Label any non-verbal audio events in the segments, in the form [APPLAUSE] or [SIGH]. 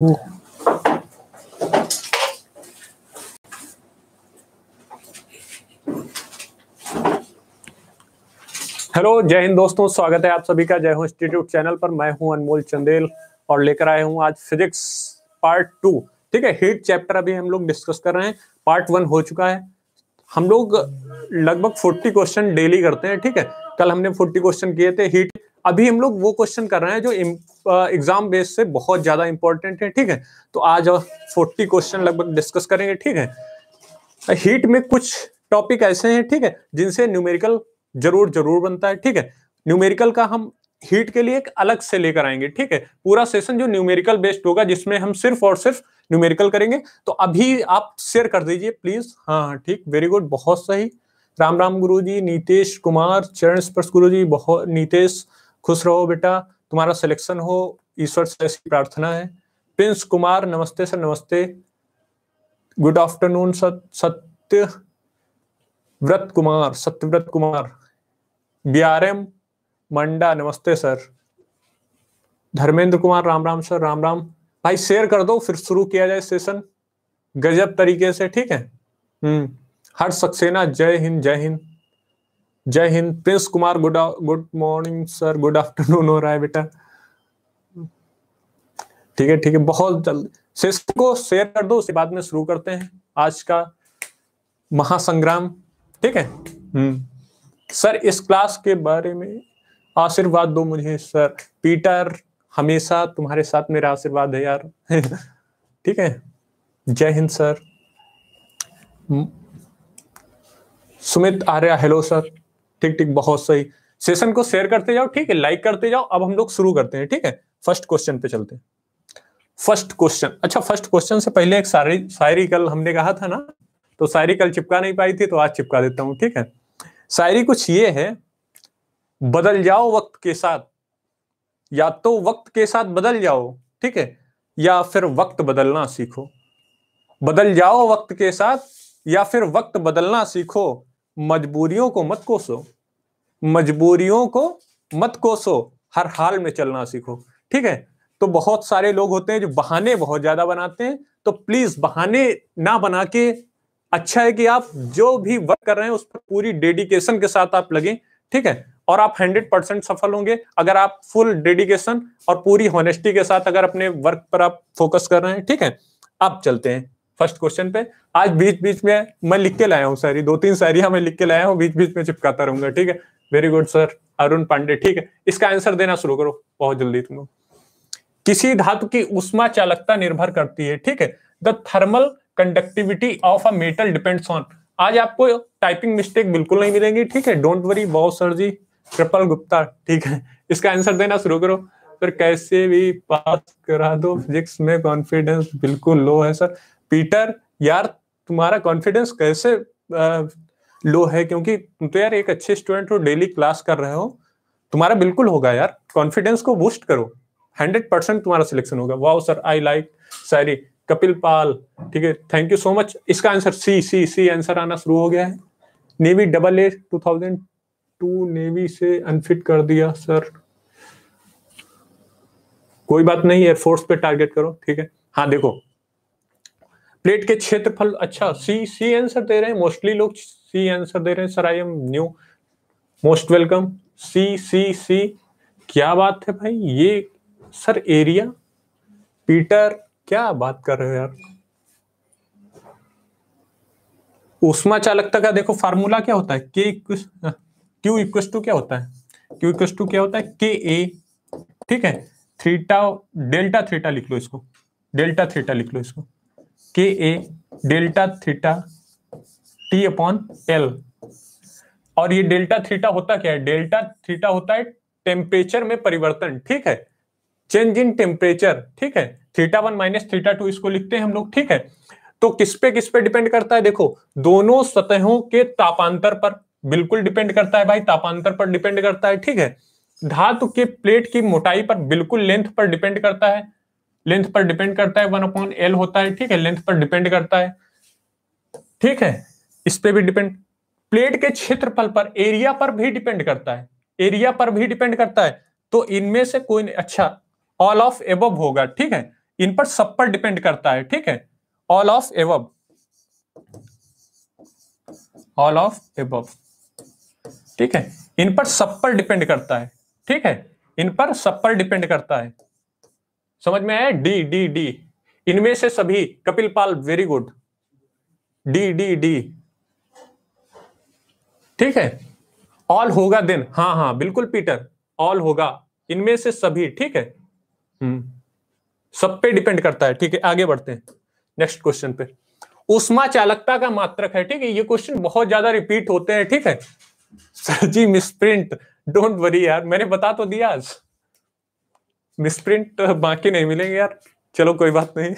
Hello जय हिंद दोस्तों स्वागत है आप सभी का जय हो इंस्टीट्यूट चैनल पर मैं हूं अनमोल चंदेल और लेकर आया हूं आज फिजिक्स पार्ट टू ठीक है हीट चैप्टर अभी हम लोग डिस्कस कर रहे हैं पार्ट वन हो चुका है हम लोग लगभग फोर्टी क्वेश्चन डेली करते हैं ठीक है कल हमने फोर्टी क्वेश्चन किए थे हीट अभी हम लोग वो क्वेश्चन कर रहे हैं जो एग्जाम बेस से बहुत ज्यादा इंपॉर्टेंट है ठीक है तो आज फोर्टी क्वेश्चन लगभग डिस्कस करेंगे ठीक है हीट में कुछ टॉपिक ऐसे हैं ठीक है जिनसे न्यूमेरिकल जरूर जरूर बनता है ठीक है न्यूमेरिकल का हम हीट के लिए एक अलग से लेकर आएंगे ठीक है पूरा सेशन जो न्यूमेरिकल बेस्ड होगा जिसमें हम सिर्फ और सिर्फ न्यूमेरिकल करेंगे तो अभी आप शेयर कर दीजिए प्लीज हाँ, हाँ ठीक वेरी गुड बहुत सही राम राम गुरु जी नीतेश कुमार चरण स्पर्श गुरु जी बहुत नीतेश खुश रहो बेटा तुम्हारा सिलेक्शन हो ईश्वर से ऐसी प्रार्थना है प्रिंस कुमार नमस्ते सर नमस्ते good afternoon Satya Vrat Kumar Satyavrat Kumar B R M मंडा नमस्ते सर धर्मेंद्र कुमार राम राम सर राम राम भाई शेयर कर दो फिर शुरू किया जाए सेशन गजब तरीके से ठीक है हम्म हर सक्सेना जय हिंद जय हिंद जय हिंद Prince Kumar good good morning sir good afternoon हो रहा है बेटा ठीक है ठीक है बहुत जल्द सेशन को शेयर कर दो उसके बाद में शुरू करते हैं आज का महासंग्राम ठीक है सर हम्म। इस क्लास के बारे में आशीर्वाद दो मुझे सर पीटर हमेशा तुम्हारे साथ मेरा आशीर्वाद है यार [LAUGHS] ठीक है जय हिंद sir hmm. Sumit Arya hello sir ठीक ठीक बहुत सही सेशन को शेयर करते जाओ ठीक है लाइक करते जाओ अब हम लोग शुरू करते हैं ठीक है फर्स्ट क्वेश्चन पे चलते हैं फर्स्ट क्वेश्चन अच्छा फर्स्ट क्वेश्चन से पहले एक शायरी शायरी कल हमने कहा था ना तो शायरी कल चिपका नहीं पाई थी तो आज चिपका देता हूं ठीक है शायरी कुछ ये है बदल जाओ वक्त के साथ या तो वक्त के साथ बदल जाओ ठीक है या फिर वक्त बदलना सीखो बदल जाओ वक्त के साथ या फिर वक्त बदलना सीखो मजबूरियों को मत कोसो मजबूरियों को मत कोसो हर हाल में चलना सीखो ठीक है तो बहुत सारे लोग होते हैं जो बहाने बहुत ज्यादा बनाते हैं तो प्लीज बहाने ना बना के अच्छा है कि आप जो भी वर्क कर रहे हैं उस पर पूरी डेडिकेशन के साथ आप लगे ठीक है और आप हंड्रेड परसेंट सफल होंगे अगर आप फुल डेडिकेशन और पूरी होनेस्टी के साथ अगर अपने वर्क पर आप फोकस कर रहे हैं ठीक है अब चलते हैं फर्स्ट क्वेश्चन पे आज बीच बीच में मैं लिख के लाया हूँ सारी दो तीन सारियां मैं लिख के लाया हूँ बीच बीच में चिपकाता रहूंगा ठीक है very good sir Arun Pandey ठीक है इसका आंसर देना शुरू करो बहुत जल्दी तुम किसी धातु की उष्मा चालकता निर्भर करती है ठीक है the thermal conductivity of a metal depends on आज आपको टाइपिंग मिस्टेक बिल्कुल नहीं मिलेंगी ठीक है डोंट वरी बहुत सर जी कृपल गुप्ता ठीक है इसका आंसर देना शुरू करो सर कैसे भी पास करा दो फिजिक्स में कॉन्फिडेंस बिल्कुल लो है सर पीटर यार तुम्हारा कॉन्फिडेंस कैसे आ, लो है क्योंकि तुम तो यार एक अच्छे स्टूडेंट हो डेली क्लास कर रहे हो तुम्हारा बिल्कुल होगा यार कॉन्फिडेंस को बूस्ट करो हंड्रेड परसेंट तुम्हारा सिलेक्शन होगा वाओ सर आई लाइक सैरी कपिल पाल ठीक है थैंक यू सो मच इसका answer C C C answer आना शुरू हो गया है navy double A two thousand two navy से अनफिट कर दिया सर कोई बात नहीं एयरफोर्स पे टारगेट करो ठीक है हाँ देखो प्लेट के क्षेत्रफल अच्छा सी सी आंसर दे रहे हैं मोस्टली लोग सी आंसर दे रहे हैं sir I am new most welcome C C C क्या बात है भाई ये सर एरिया पीटर क्या बात कर रहे हो यार उष्मा चालकता का देखो फार्मूला क्या होता है के क्यू इक्व टू क्या होता है क्यू इक्व टू क्या होता है के ए ठीक है थ्रीटा डेल्टा थ्रीटा लिख लो इसको डेल्टा थ्रीटा लिख लो इसको K A delta theta T upon L और ये डेल्टा थीटा होता क्या है डेल्टा थीटा होता है टेम्परेचर में परिवर्तन ठीक है चेंज इन टेम्परेचर ठीक है theta one minus theta two इसको लिखते हैं हम लोग ठीक है तो किस पे किस पे डिपेंड करता है देखो दोनों सतहों के तापांतर पर बिल्कुल डिपेंड करता है भाई तापांतर पर डिपेंड करता है ठीक है धातु के प्लेट की मोटाई पर बिल्कुल लेंथ पर डिपेंड करता है लेंथ पर डिपेंड करता है वन अपॉन एल होता है ठीक है लेंथ पर डिपेंड करता है ठीक है इस पर भी डिपेंड प्लेट के क्षेत्रफल पर एरिया पर भी डिपेंड करता है एरिया पर भी डिपेंड करता है तो इनमें से कोई अच्छा ऑल ऑफ एब होगा ठीक है इन पर सब पर डिपेंड करता है ठीक है all of above all of above ठीक है इन पर सब पर डिपेंड करता है ठीक है इन पर सब पर डिपेंड करता है समझ में आया डी डी डी इनमें से सभी Kapil Pal very good D D D ठीक है ऑल होगा देन हाँ हाँ बिल्कुल पीटर ऑल होगा इनमें से सभी ठीक है हम्म। सब पे डिपेंड करता है ठीक है आगे बढ़ते हैं नेक्स्ट क्वेश्चन पे उष्मा चालकता का मात्रक है ठीक है ये क्वेश्चन बहुत ज्यादा रिपीट होते हैं ठीक है sir ji print don't worry यार मैंने बता तो दिया आज मिसप्रिंट बाकी नहीं मिलेंगे यार चलो कोई बात नहीं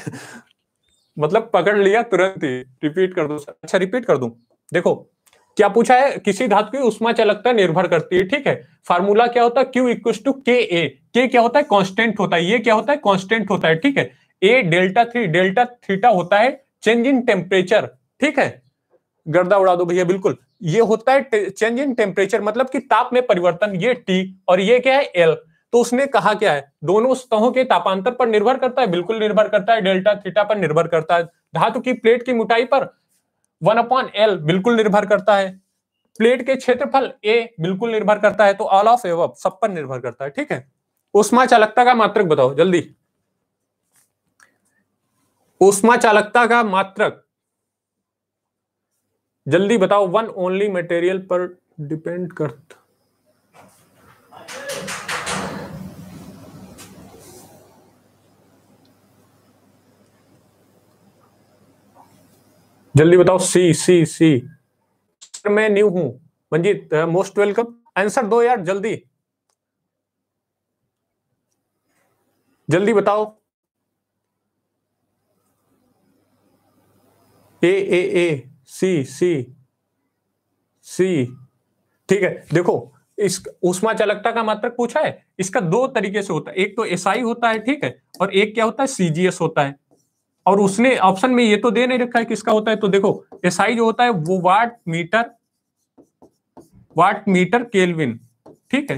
मतलब पकड़ लिया तुरंत ही रिपीट कर दो अच्छा रिपीट कर दू देखो क्या पूछा है किसी धातु की उष्मा चालकता निर्भर करती है ठीक है फार्मूला क्या होता है क्यू इक्व टू के ए के क्या होता है कांस्टेंट होता है ये क्या होता है कांस्टेंट होता है ठीक है A delta three delta theta होता है चेंज इन टेम्परेचर ठीक है गर्दा उड़ा दो भैया बिल्कुल ये होता है चेंज इन टेम्परेचर मतलब कि ताप में परिवर्तन ये टी और ये क्या है एल तो उसने कहा क्या है दोनों सतहों के तापांतर पर निर्भर करता है बिल्कुल निर्भर करता है डेल्टा थीटा पर निर्भर करता है धातु की प्लेट की मोटाई पर वन अपॉन एल बिल्कुल निर्भर करता है प्लेट के क्षेत्रफल ए बिल्कुल निर्भर करता है तो ऑल ऑफ एव सब पर निर्भर करता है ठीक है उष्मा चालकता का मात्रक बताओ जल्दी उष्मा चालकता का मात्रक जल्दी बताओ वन ओनली मटेरियल पर डिपेंड करता जल्दी बताओ सी सी सी सर मैं न्यू हूं मंजीत मोस्ट वेलकम आंसर दो यार जल्दी जल्दी बताओ ए ए ए सी सी सी ठीक है देखो इस उष्मा चालकता का मात्रक पूछा है इसका दो तरीके से होता है एक तो एसआई SI होता है ठीक है और एक क्या होता है सीजीएस होता है और उसने ऑप्शन में ये तो दे नहीं रखा है किसका होता है तो देखो एसआई जो होता है वो watt metre watt metre kelvin ठीक है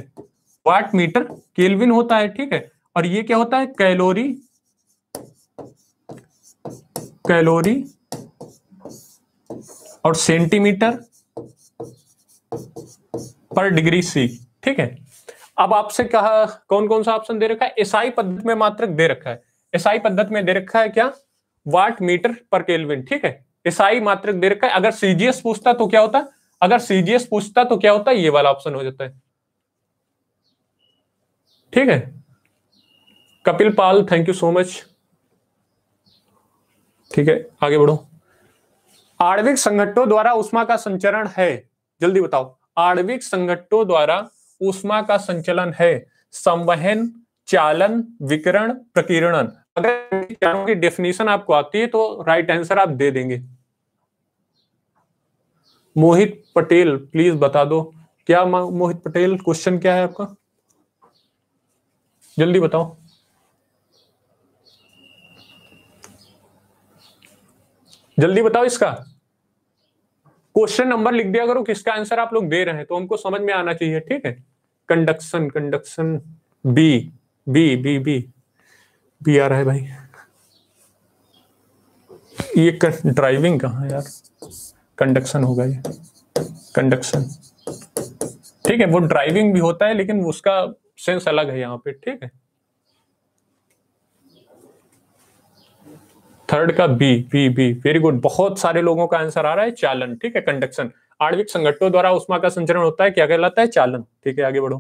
वाट मीटर केल्विन होता है ठीक है और ये क्या होता है कैलोरी कैलोरी और सेंटीमीटर पर डिग्री सी ठीक है अब आपसे कहा कौन कौन सा ऑप्शन दे रखा है एसआई पद्धति में मात्र दे रखा है एसआई पद्धति में दे रखा है क्या वाट मीटर पर केल्विन ठीक है ईसाई मात्रक दे रखा है अगर सीजीएस पूछता तो क्या होता अगर सीजीएस पूछता तो क्या होता ये वाला ऑप्शन हो जाता है ठीक है Kapil Pal thank you so much ठीक है आगे बढ़ो आणविक संघटों द्वारा उष्मा का संचरण है जल्दी बताओ आणविक संघटों द्वारा उष्मा का संचलन है संवहन चालन विकरण प्रकीर्णन अगर चारों की डेफिनेशन आपको आती है तो राइट आंसर आप दे देंगे मोहित पटेल प्लीज बता दो क्या मोहित पटेल क्वेश्चन क्या है आपका जल्दी बताओ जल्दी बताओ इसका क्वेश्चन नंबर लिख दिया करो किसका आंसर आप लोग दे रहे हैं तो हमको समझ में आना चाहिए ठीक है conduction conduction B B B B P आ रहा है भाई ये ड्राइविंग कहाँ यार कंडक्शन होगा ये कंडक्शन ठीक है वो ड्राइविंग भी होता है लेकिन उसका सेंस अलग है यहाँ पे ठीक है थर्ड का B B B very good बहुत सारे लोगों का आंसर आ रहा है चालन ठीक है कंडक्शन आणविक संगठनों द्वारा उष्मा का संचरण होता है क्या कहलाता है चालन ठीक है आगे बढ़ो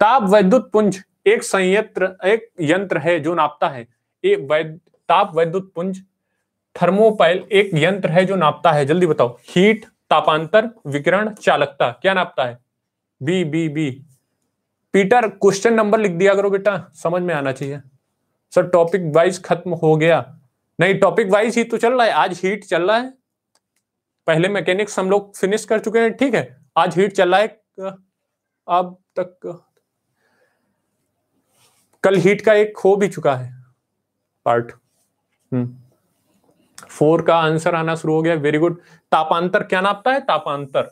ताप वैद्युत पुंज एक संयंत्र एक यंत्र है जो नापता है एक वैद, ताप वैद्युत पुंज थर्मोपाइल एक यंत्र है जो नापता है जल्दी बताओ हीट तापांतर विकिरण चालकता क्या नापता है B B B Peter question number लिख दिया करो बेटा समझ में आना चाहिए सर टॉपिक वाइज खत्म हो गया नहीं टॉपिक वाइज ही तो चल रहा है आज हीट चल रहा है पहले मैकेनिक्स हम लोग फिनिश कर चुके हैं ठीक है आज हीट चल रहा है अब तक कल हीट का एक खो भी चुका है पार्ट हम्म। फोर का आंसर आना शुरू हो गया वेरी गुड तापांतर क्या नापता है तापांतर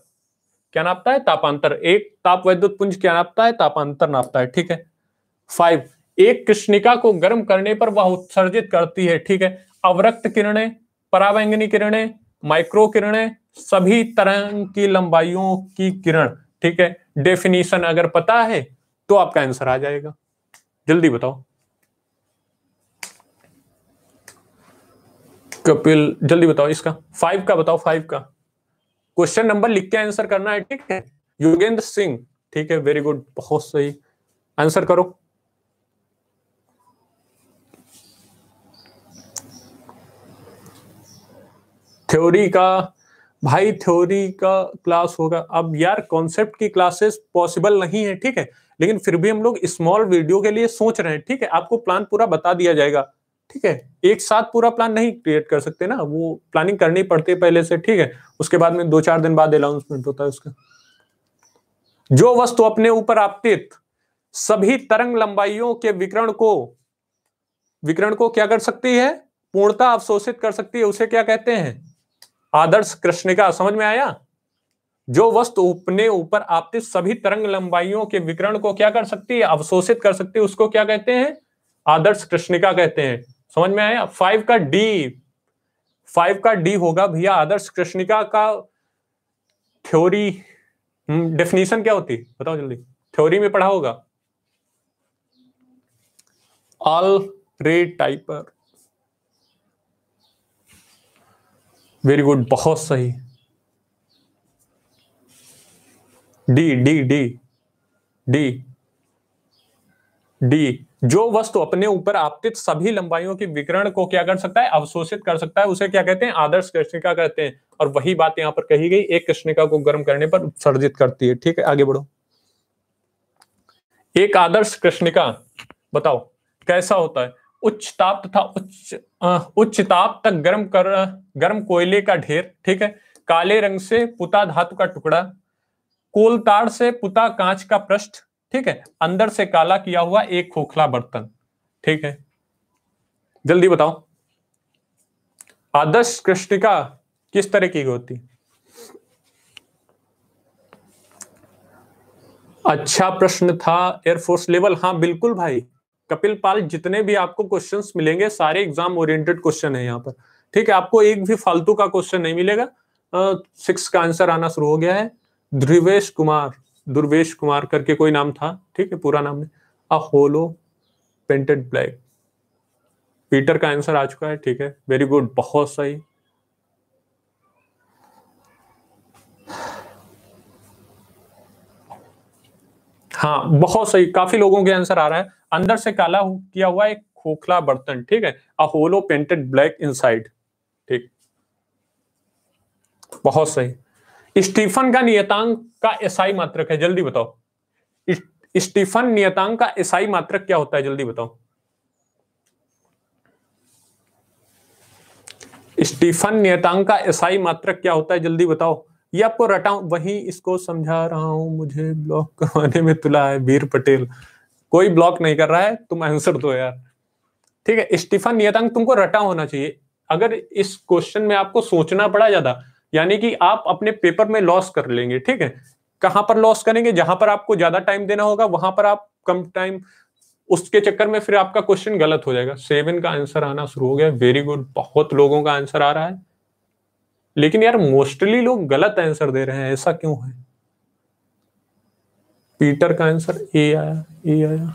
क्या नापता है तापांतर एक ताप वैद्युत पुंज क्या नापता है तापांतर नापता है ठीक है फाइव एक कृष्णिका को गर्म करने पर वह उत्सर्जित करती है ठीक है अवरक्त किरणें परावैंगनी किरणें माइक्रो किरणें सभी तरंग की लंबाइयों की किरण ठीक है डेफिनेशन अगर पता है तो आपका आंसर आ जाएगा जल्दी बताओ कपिल जल्दी बताओ इसका फाइव का बताओ फाइव का क्वेश्चन नंबर लिख के आंसर करना है ठीक है योगेंद्र सिंह ठीक है वेरी गुड बहुत सही आंसर करो थ्योरी का भाई थ्योरी का क्लास होगा अब यार कॉन्सेप्ट की क्लासेस पॉसिबल नहीं है ठीक है लेकिन फिर भी हम लोग स्मॉल वीडियो के लिए सोच रहे हैं ठीक है आपको प्लान पूरा बता दिया जाएगा ठीक है एक साथ पूरा प्लान नहीं क्रिएट कर सकते ना वो प्लानिंग करनी पड़ती है पहले से ठीक है उसके बाद में दो चार दिन बाद अनाउंसमेंट होता है उसका जो वस्तु अपने ऊपर आपतित सभी तरंग लंबाइयों के विकरण को विकरण को क्या कर सकती है पूर्णता अवशोषित कर सकती है उसे क्या कहते हैं आदर्श कृष्णिका समझ में आया जो वस्तु अपने ऊपर आपतित सभी तरंग लंबाइयों के विकरण को क्या कर सकती है अवशोषित कर सकती है उसको क्या कहते हैं आदर्श कृष्णिका कहते हैं समझ में आया फाइव का डी फाइव का डी होगा भैया आदर्श कृष्णिका का थ्योरी हम्म, डेफिनेशन क्या होती बताओ जल्दी थ्योरी में पढ़ा होगा ऑल रे टाइपर वेरी गुड बहुत सही D D D D D जो वस्तु अपने ऊपर आपतित सभी लंबाइयों की विकरण को क्या कर सकता है अवशोषित कर सकता है उसे क्या कहते हैं आदर्श कृष्णिका कहते हैं और वही बात यहाँ पर कही गई एक कृष्णिका को गर्म करने पर उत्सर्जित करती है ठीक है आगे बढ़ो एक आदर्श कृष्णिका बताओ कैसा होता है उच्च ताप तथा उच्च उच्च ताप तक गर्म कर गर्म कोयले का ढेर ठीक है काले रंग से पुता धातु का टुकड़ा कोलतार से पुता कांच का पृष्ठ ठीक है अंदर से काला किया हुआ एक खोखला बर्तन ठीक है जल्दी बताओ आदर्श कृष्णिका किस तरह की होती अच्छा प्रश्न था एयरफोर्स लेवल हाँ बिल्कुल भाई कपिल पाल जितने भी आपको क्वेश्चंस मिलेंगे सारे एग्जाम ओरिएंटेड क्वेश्चन है यहाँ पर ठीक है आपको एक भी फालतू का क्वेश्चन नहीं मिलेगा सिक्स का आंसर आना शुरू हो गया है ध्रुवेश कुमार दुर्वेश कुमार करके कोई नाम था ठीक है पूरा नाम a hollow painted black Peter का आंसर आ चुका है ठीक है वेरी गुड बहुत सही हाँ बहुत सही काफी लोगों के आंसर आ रहा है अंदर से काला किया हुआ एक खोखला बर्तन ठीक है a hollow painted black inside ठीक बहुत सही स्टीफन का नियतांक का एसआई मात्रक है जल्दी बताओ स्टीफन नियतांक का एसआई मात्रक क्या होता है जल्दी बताओ स्टीफन नियतांक का एसआई मात्रक क्या होता है जल्दी बताओ ये आपको रटाऊ वही इसको समझा रहा हूं मुझे ब्लॉक करवाने में तुला है वीर पटेल कोई ब्लॉक नहीं कर रहा है तुम आंसर दो यार ठीक है स्टीफन नियतांक तुमको रटा होना चाहिए अगर इस क्वेश्चन में आपको सोचना पड़ा ज्यादा यानी कि आप अपने पेपर में लॉस कर लेंगे ठीक है कहां पर लॉस करेंगे जहां पर आपको ज्यादा टाइम देना होगा वहां पर आप कम टाइम उसके चक्कर में फिर आपका क्वेश्चन गलत हो जाएगा सेवन का आंसर आना शुरू हो गया वेरी गुड बहुत लोगों का आंसर आ रहा है लेकिन यार मोस्टली लोग गलत आंसर दे रहे हैं ऐसा क्यों है पीटर का आंसर ए आया ए आया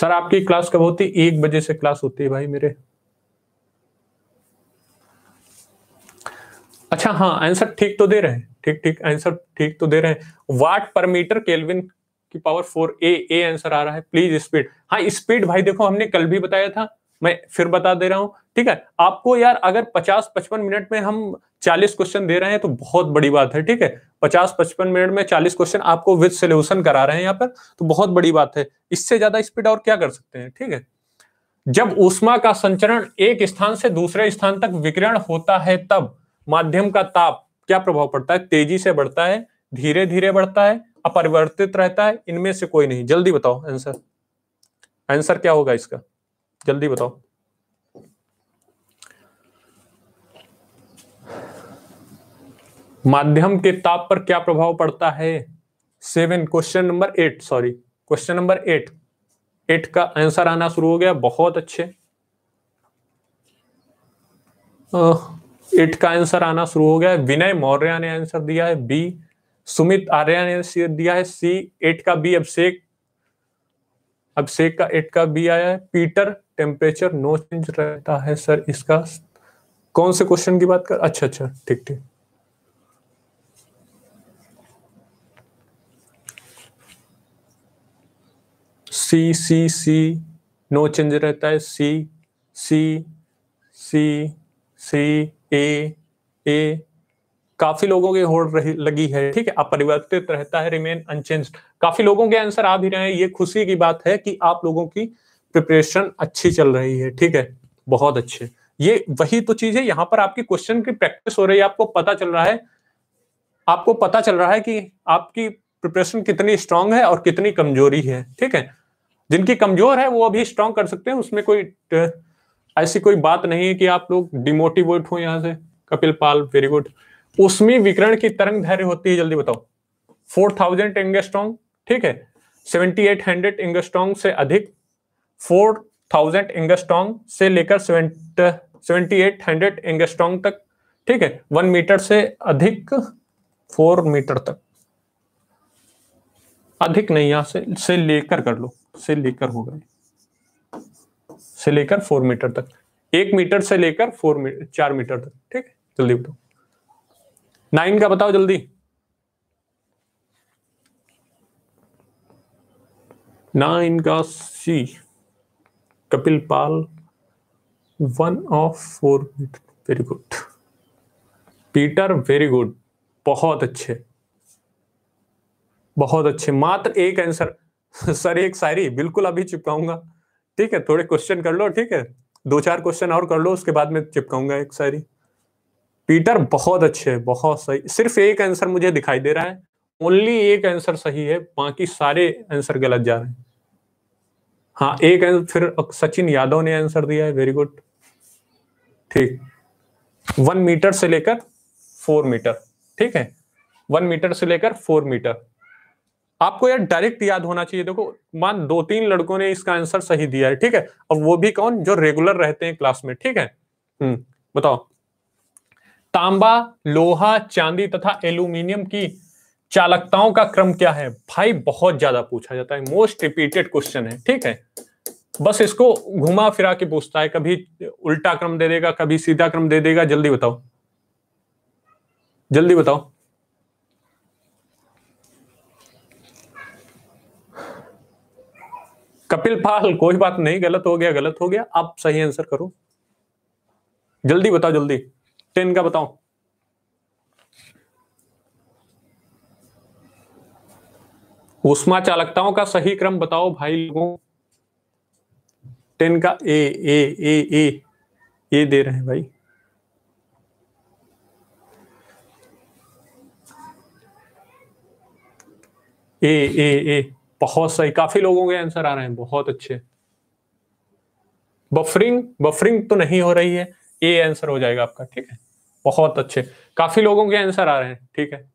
सर आपकी क्लास कब होती है एक बजे से क्लास होती है भाई मेरे अच्छा हाँ आंसर ठीक तो दे रहे हैं ठीक ठीक आंसर ठीक तो दे रहे हैं वाट पर मीटर केल्विन की power four A A answer आ रहा है प्लीज स्पीड हाँ स्पीड भाई देखो हमने कल भी बताया था मैं फिर बता दे रहा हूं ठीक है आपको यार अगर 50-55 मिनट में हम 40 क्वेश्चन दे रहे हैं तो बहुत बड़ी बात है ठीक है 50-55 मिनट में 40 क्वेश्चन आपको विद सोल्यूशन करा रहे हैं यहाँ पर तो बहुत बड़ी बात है इससे ज्यादा स्पीड और क्या कर सकते हैं ठीक है जब ऊष्मा का संचरण एक स्थान से दूसरे स्थान तक विकिरण होता है तब माध्यम का ताप क्या प्रभाव पड़ता है तेजी से बढ़ता है धीरे धीरे बढ़ता है अपरिवर्तित रहता है इनमें से कोई नहीं जल्दी बताओ आंसर आंसर क्या होगा इसका जल्दी बताओ माध्यम के ताप पर क्या प्रभाव पड़ता है seven question number eight sorry question number eight eight का आंसर आना शुरू हो गया बहुत अच्छे एट का आंसर आना शुरू हो गया है विनय मौर्य ने आंसर दिया है बी सुमित आर्या ने दिया है सी एट का बी अभिषेक अभिषेक का एट का बी आया है पीटर टेम्परेचर नो चेंज रहता है सर इसका कौन से क्वेश्चन की बात कर अच्छा अच्छा ठीक ठीक सी सी सी नो चेंज रहता है सी सी सी सी ए ए काफी लोगों के होड़ रही लगी है ठीक है अपरिवर्तित रहता है रिमेन अनचेंज काफी लोगों के आंसर आ भी रहे हैं ये खुशी की बात है कि आप लोगों की प्रिपरेशन अच्छी चल रही है ठीक है बहुत अच्छे ये वही तो चीज है यहाँ पर आपकी क्वेश्चन की प्रैक्टिस हो रही है आपको पता चल रहा है आपको पता चल रहा है कि आपकी प्रिपरेशन कितनी स्ट्रांग है और कितनी कमजोरी है ठीक है जिनकी कमजोर है वो अभी स्ट्रांग कर सकते हैं उसमें कोई ऐसी कोई बात नहीं है कि आप लोग डिमोटिवेट हो यहाँ से कपिल पाल वेरी गुड उसमें विकरण की तरंग धैर्य होती है जल्दी बताओ फोर थाउजेंड एंगस्ट्रॉन्ग ठीक है सेवेंटी एट हंड्रेड एंगस्ट्रॉन्ग से अधिक फोर थाउजेंड इंगस्टोंग से लेकर सेवेंटी एट हंड्रेड इंगस्टोंग तक ठीक है वन मीटर से अधिक फोर मीटर तक अधिक नहीं यहां से से लेकर कर लो से लेकर हो गए से लेकर फोर मीटर तक एक मीटर से लेकर फोर मीटर चार मीटर तक ठीक है जल्दी बताओ नाइन का बताओ जल्दी नाइन का C Kapil Pal one of four very good Peter very good बहुत अच्छे बहुत अच्छे मात्र एक आंसर सर एक शायरी बिल्कुल अभी चिपकाऊंगा ठीक है थोड़े क्वेश्चन कर लो ठीक है दो चार क्वेश्चन और कर लो उसके बाद में चिपकाऊंगा एक शायरी पीटर बहुत अच्छे बहुत सही सिर्फ एक आंसर मुझे दिखाई दे रहा है ओनली एक आंसर सही है बाकी सारे आंसर गलत जा रहे हैं हाँ एक है फिर सचिन यादव ने आंसर दिया है वेरी गुड ठीक वन मीटर से लेकर फोर मीटर ठीक है वन मीटर से लेकर फोर मीटर आपको यार डायरेक्ट याद होना चाहिए देखो मान दो तीन लड़कों ने इसका आंसर सही दिया है ठीक है और वो भी कौन जो रेगुलर रहते हैं क्लास में ठीक है हम्म बताओ तांबा लोहा चांदी तथा एल्यूमिनियम की चालकताओं का क्रम क्या है भाई बहुत ज्यादा पूछा जाता है मोस्ट रिपीटेड क्वेश्चन है ठीक है बस इसको घुमा फिरा के पूछता है कभी उल्टा क्रम दे देगा कभी सीधा क्रम दे देगा जल्दी बताओ जल्दी बताओ कपिल पाल कोई बात नहीं गलत हो गया गलत हो गया आप सही आंसर करो जल्दी बताओ जल्दी टेन का बताओ उष्मा चालकताओं का सही क्रम बताओ भाई लोगों टेन का ए ए ए ए ए दे रहे हैं भाई ए ए ए बहुत सही काफी लोगों के आंसर आ रहे हैं बहुत अच्छे बफरिंग बफरिंग तो नहीं हो रही है ए आंसर हो जाएगा आपका ठीक है बहुत अच्छे काफी लोगों के आंसर आ रहे हैं ठीक है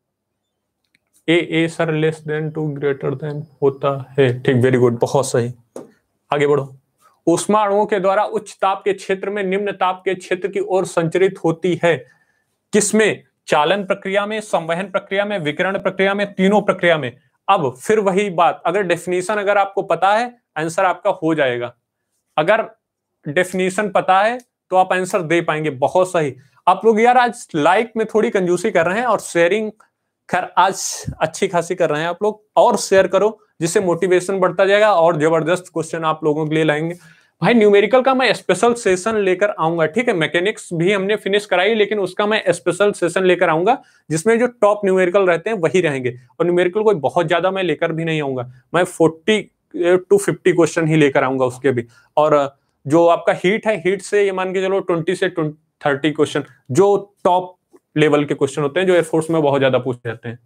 A A sir less than to greater than होता है ठीक वेरी गुड बहुत सही आगे बढ़ो उष्मा अणुओं के द्वारा उच्च ताप के क्षेत्र में निम्न ताप के क्षेत्र की ओर संचरित होती है किसमें चालन प्रक्रिया में संवहन प्रक्रिया में विकिरण प्रक्रिया में तीनों प्रक्रिया में अब फिर वही बात अगर डेफिनेशन अगर आपको पता है आंसर आपका हो जाएगा अगर डेफिनेशन पता है तो आप आंसर दे पाएंगे बहुत सही आप लोग यार आज लाइक में थोड़ी कंजूसी कर रहे हैं और शेयरिंग खैर आज अच्छी खासी कर रहे हैं आप लोग और शेयर करो जिससे मोटिवेशन बढ़ता जाएगा और जबरदस्त क्वेश्चन आप लोगों के लिए लाएंगे भाई न्यूमेरिकल का मैं स्पेशल सेशन लेकर आऊंगा ठीक है मैकेनिक्स भी हमने फिनिश कराई लेकिन उसका मैं स्पेशल सेशन लेकर आऊंगा जिसमें जो टॉप न्यूमेरिकल रहते हैं वही रहेंगे और न्यूमेरिकल कोई बहुत ज्यादा मैं लेकर भी नहीं आऊंगा मैं फोर्टी टू फिफ्टी क्वेश्चन ही लेकर आऊंगा उसके भी और eh, जो आपका हीट है हीट से ये मान के चलो ट्वेंटी से थर्टी क्वेश्चन जो टॉप लेवल के क्वेश्चन होते हैं जो एयरफोर्स में बहुत ज्यादा पूछे जाते हैं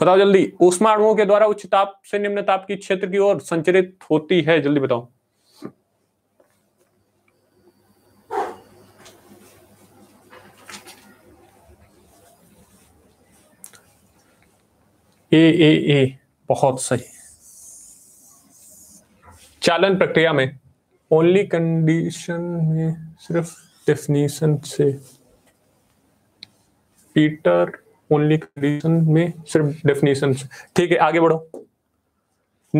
बताओ जल्दी ऊष्मा अणुओं के द्वारा उच्च ताप से निम्न ताप की क्षेत्र की ओर संचरित होती है जल्दी बताओ ए ए ए बहुत सही चालन प्रक्रिया में ओनली कंडीशन में सिर्फ डेफिनेशन से पीटर ओनली कंडीशन में सिर्फ डेफिनेशन से ठीक है आगे बढ़ो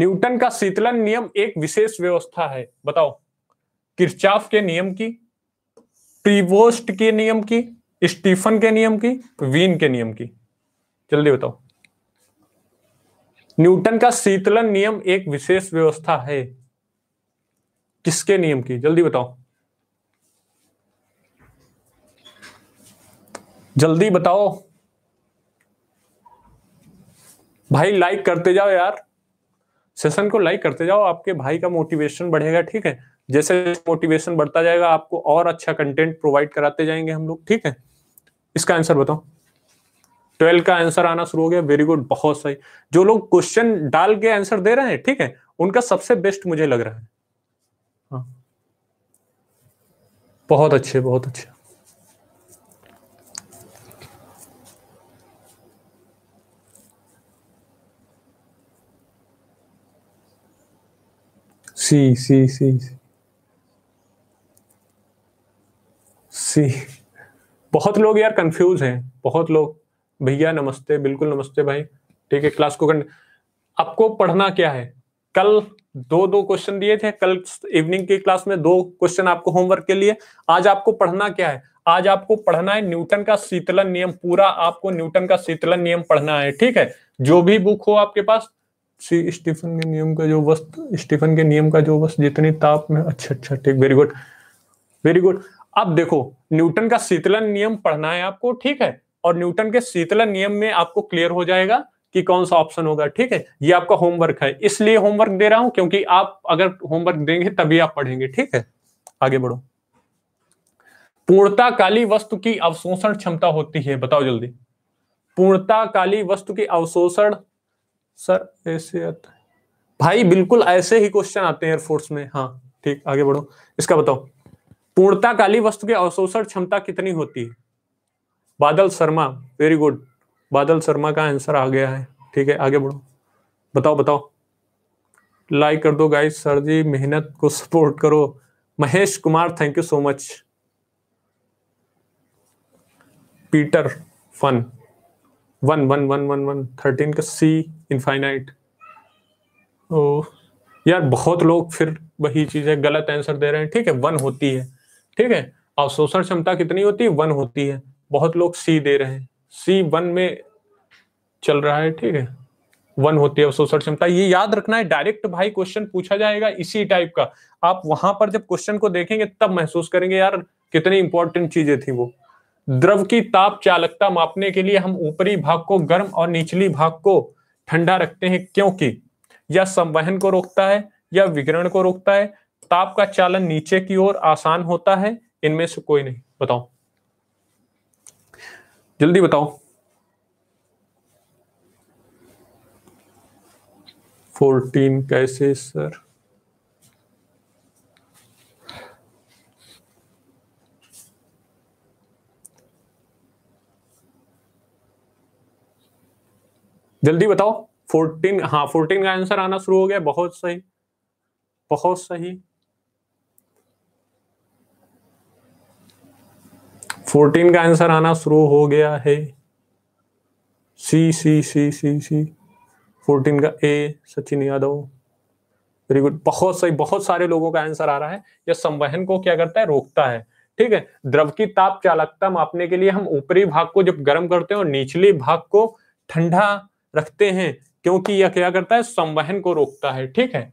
न्यूटन का शीतलन नियम एक विशेष व्यवस्था है बताओ किरचाफ के नियम की प्रीवोस्ट के नियम की स्टीफन के नियम की वीन के नियम की जल्दी बताओ न्यूटन का शीतलन नियम एक विशेष व्यवस्था है किसके नियम की जल्दी बताओ जल्दी बताओ भाई लाइक करते जाओ यार सेशन को लाइक करते जाओ आपके भाई का मोटिवेशन बढ़ेगा ठीक है जैसे मोटिवेशन बढ़ता जाएगा आपको और अच्छा कंटेंट प्रोवाइड कराते जाएंगे हम लोग ठीक है इसका आंसर बताओ ट्वेल्व का आंसर आना शुरू हो गया वेरी गुड बहुत सही जो लोग क्वेश्चन डाल के आंसर दे रहे हैं ठीक है उनका सबसे बेस्ट मुझे लग रहा है हाँ बहुत अच्छे बहुत अच्छे Sí, sí, sí. सी बहुत लोग यार कंफ्यूज हैं बहुत लोग भैया नमस्ते बिल्कुल नमस्ते भाई ठीक है क्लास को करने आपको पढ़ना क्या है कल दो दो क्वेश्चन दिए थे कल इवनिंग की क्लास में दो क्वेश्चन आपको होमवर्क के लिए आज आपको पढ़ना क्या है आज आपको पढ़ना है न्यूटन का शीतलन नियम पूरा आपको न्यूटन का शीतलन नियम पढ़ना है ठीक है जो भी बुक हो आपके पास सी स्टीफन के नियम का जो वस्तु स्टीफन के नियम का जो वस्तु जितनी ताप में अच्छा अच्छा ठीक वेरी गुड वेरी गुड अब देखो न्यूटन का शीतलन नियम पढ़ना है आपको ठीक है और न्यूटन के शीतलन नियम में आपको क्लियर हो जाएगा कि कौन सा ऑप्शन होगा ठीक है ये आपका होमवर्क है इसलिए होमवर्क दे रहा हूं क्योंकि आप अगर होमवर्क देंगे तभी आप पढ़ेंगे ठीक है आगे बढ़ो पूर्णता काली वस्तु की अवशोषण क्षमता होती है बताओ जल्दी पूर्णता काली वस्तु की अवशोषण सर ऐसे आता है भाई बिल्कुल ऐसे ही क्वेश्चन आते हैं एयरफोर्स में हाँ ठीक आगे बढ़ो इसका बताओ पूर्णता काली वस्तु की अवशोषण क्षमता कितनी होती है बादल शर्मा वेरी गुड बादल शर्मा का आंसर आ गया है ठीक है आगे बढ़ो बताओ बताओ लाइक कर दो गाइस सर जी मेहनत को सपोर्ट करो Mahesh Kumar thank you so much Peter fun one one one one one thirteen का सी इनफाइनाइट ओ यार बहुत लोग फिर वही चीजें गलत आंसर दे रहे हैं ठीक है वन होती है ठीक है अवशोषण क्षमता कितनी होती है वन होती है बहुत लोग सी दे रहे हैं सी वन में चल रहा है ठीक है वन होती है अवशोषण क्षमता ये याद रखना है डायरेक्ट भाई क्वेश्चन पूछा जाएगा इसी टाइप का आप वहां पर जब क्वेश्चन को देखेंगे तब महसूस करेंगे यार कितनी इंपॉर्टेंट चीजें थी वो द्रव की ताप चालकता मापने के लिए हम ऊपरी भाग को गर्म और निचली भाग को ठंडा रखते हैं क्योंकि यह संवहन को रोकता है या विकरण को रोकता है ताप का चालन नीचे की ओर आसान होता है इनमें से कोई नहीं बताओ जल्दी बताओ फोर्टीन कैसे सर जल्दी बताओ फोर्टीन हाँ फोर्टीन का आंसर आना शुरू हो गया बहुत सही बहुत सही फोर्टीन का आंसर आना शुरू हो गया है सी C C C C fourteen का A Sachin Yadav very good बहुत सही बहुत सारे लोगों का आंसर आ रहा है यह संवहन को क्या करता है रोकता है ठीक है द्रव की ताप चालकता मापने के लिए हम ऊपरी भाग को जब गर्म करते हैं और निचले भाग को ठंडा रखते हैं क्योंकि यह क्या करता है संवहन को रोकता है ठीक है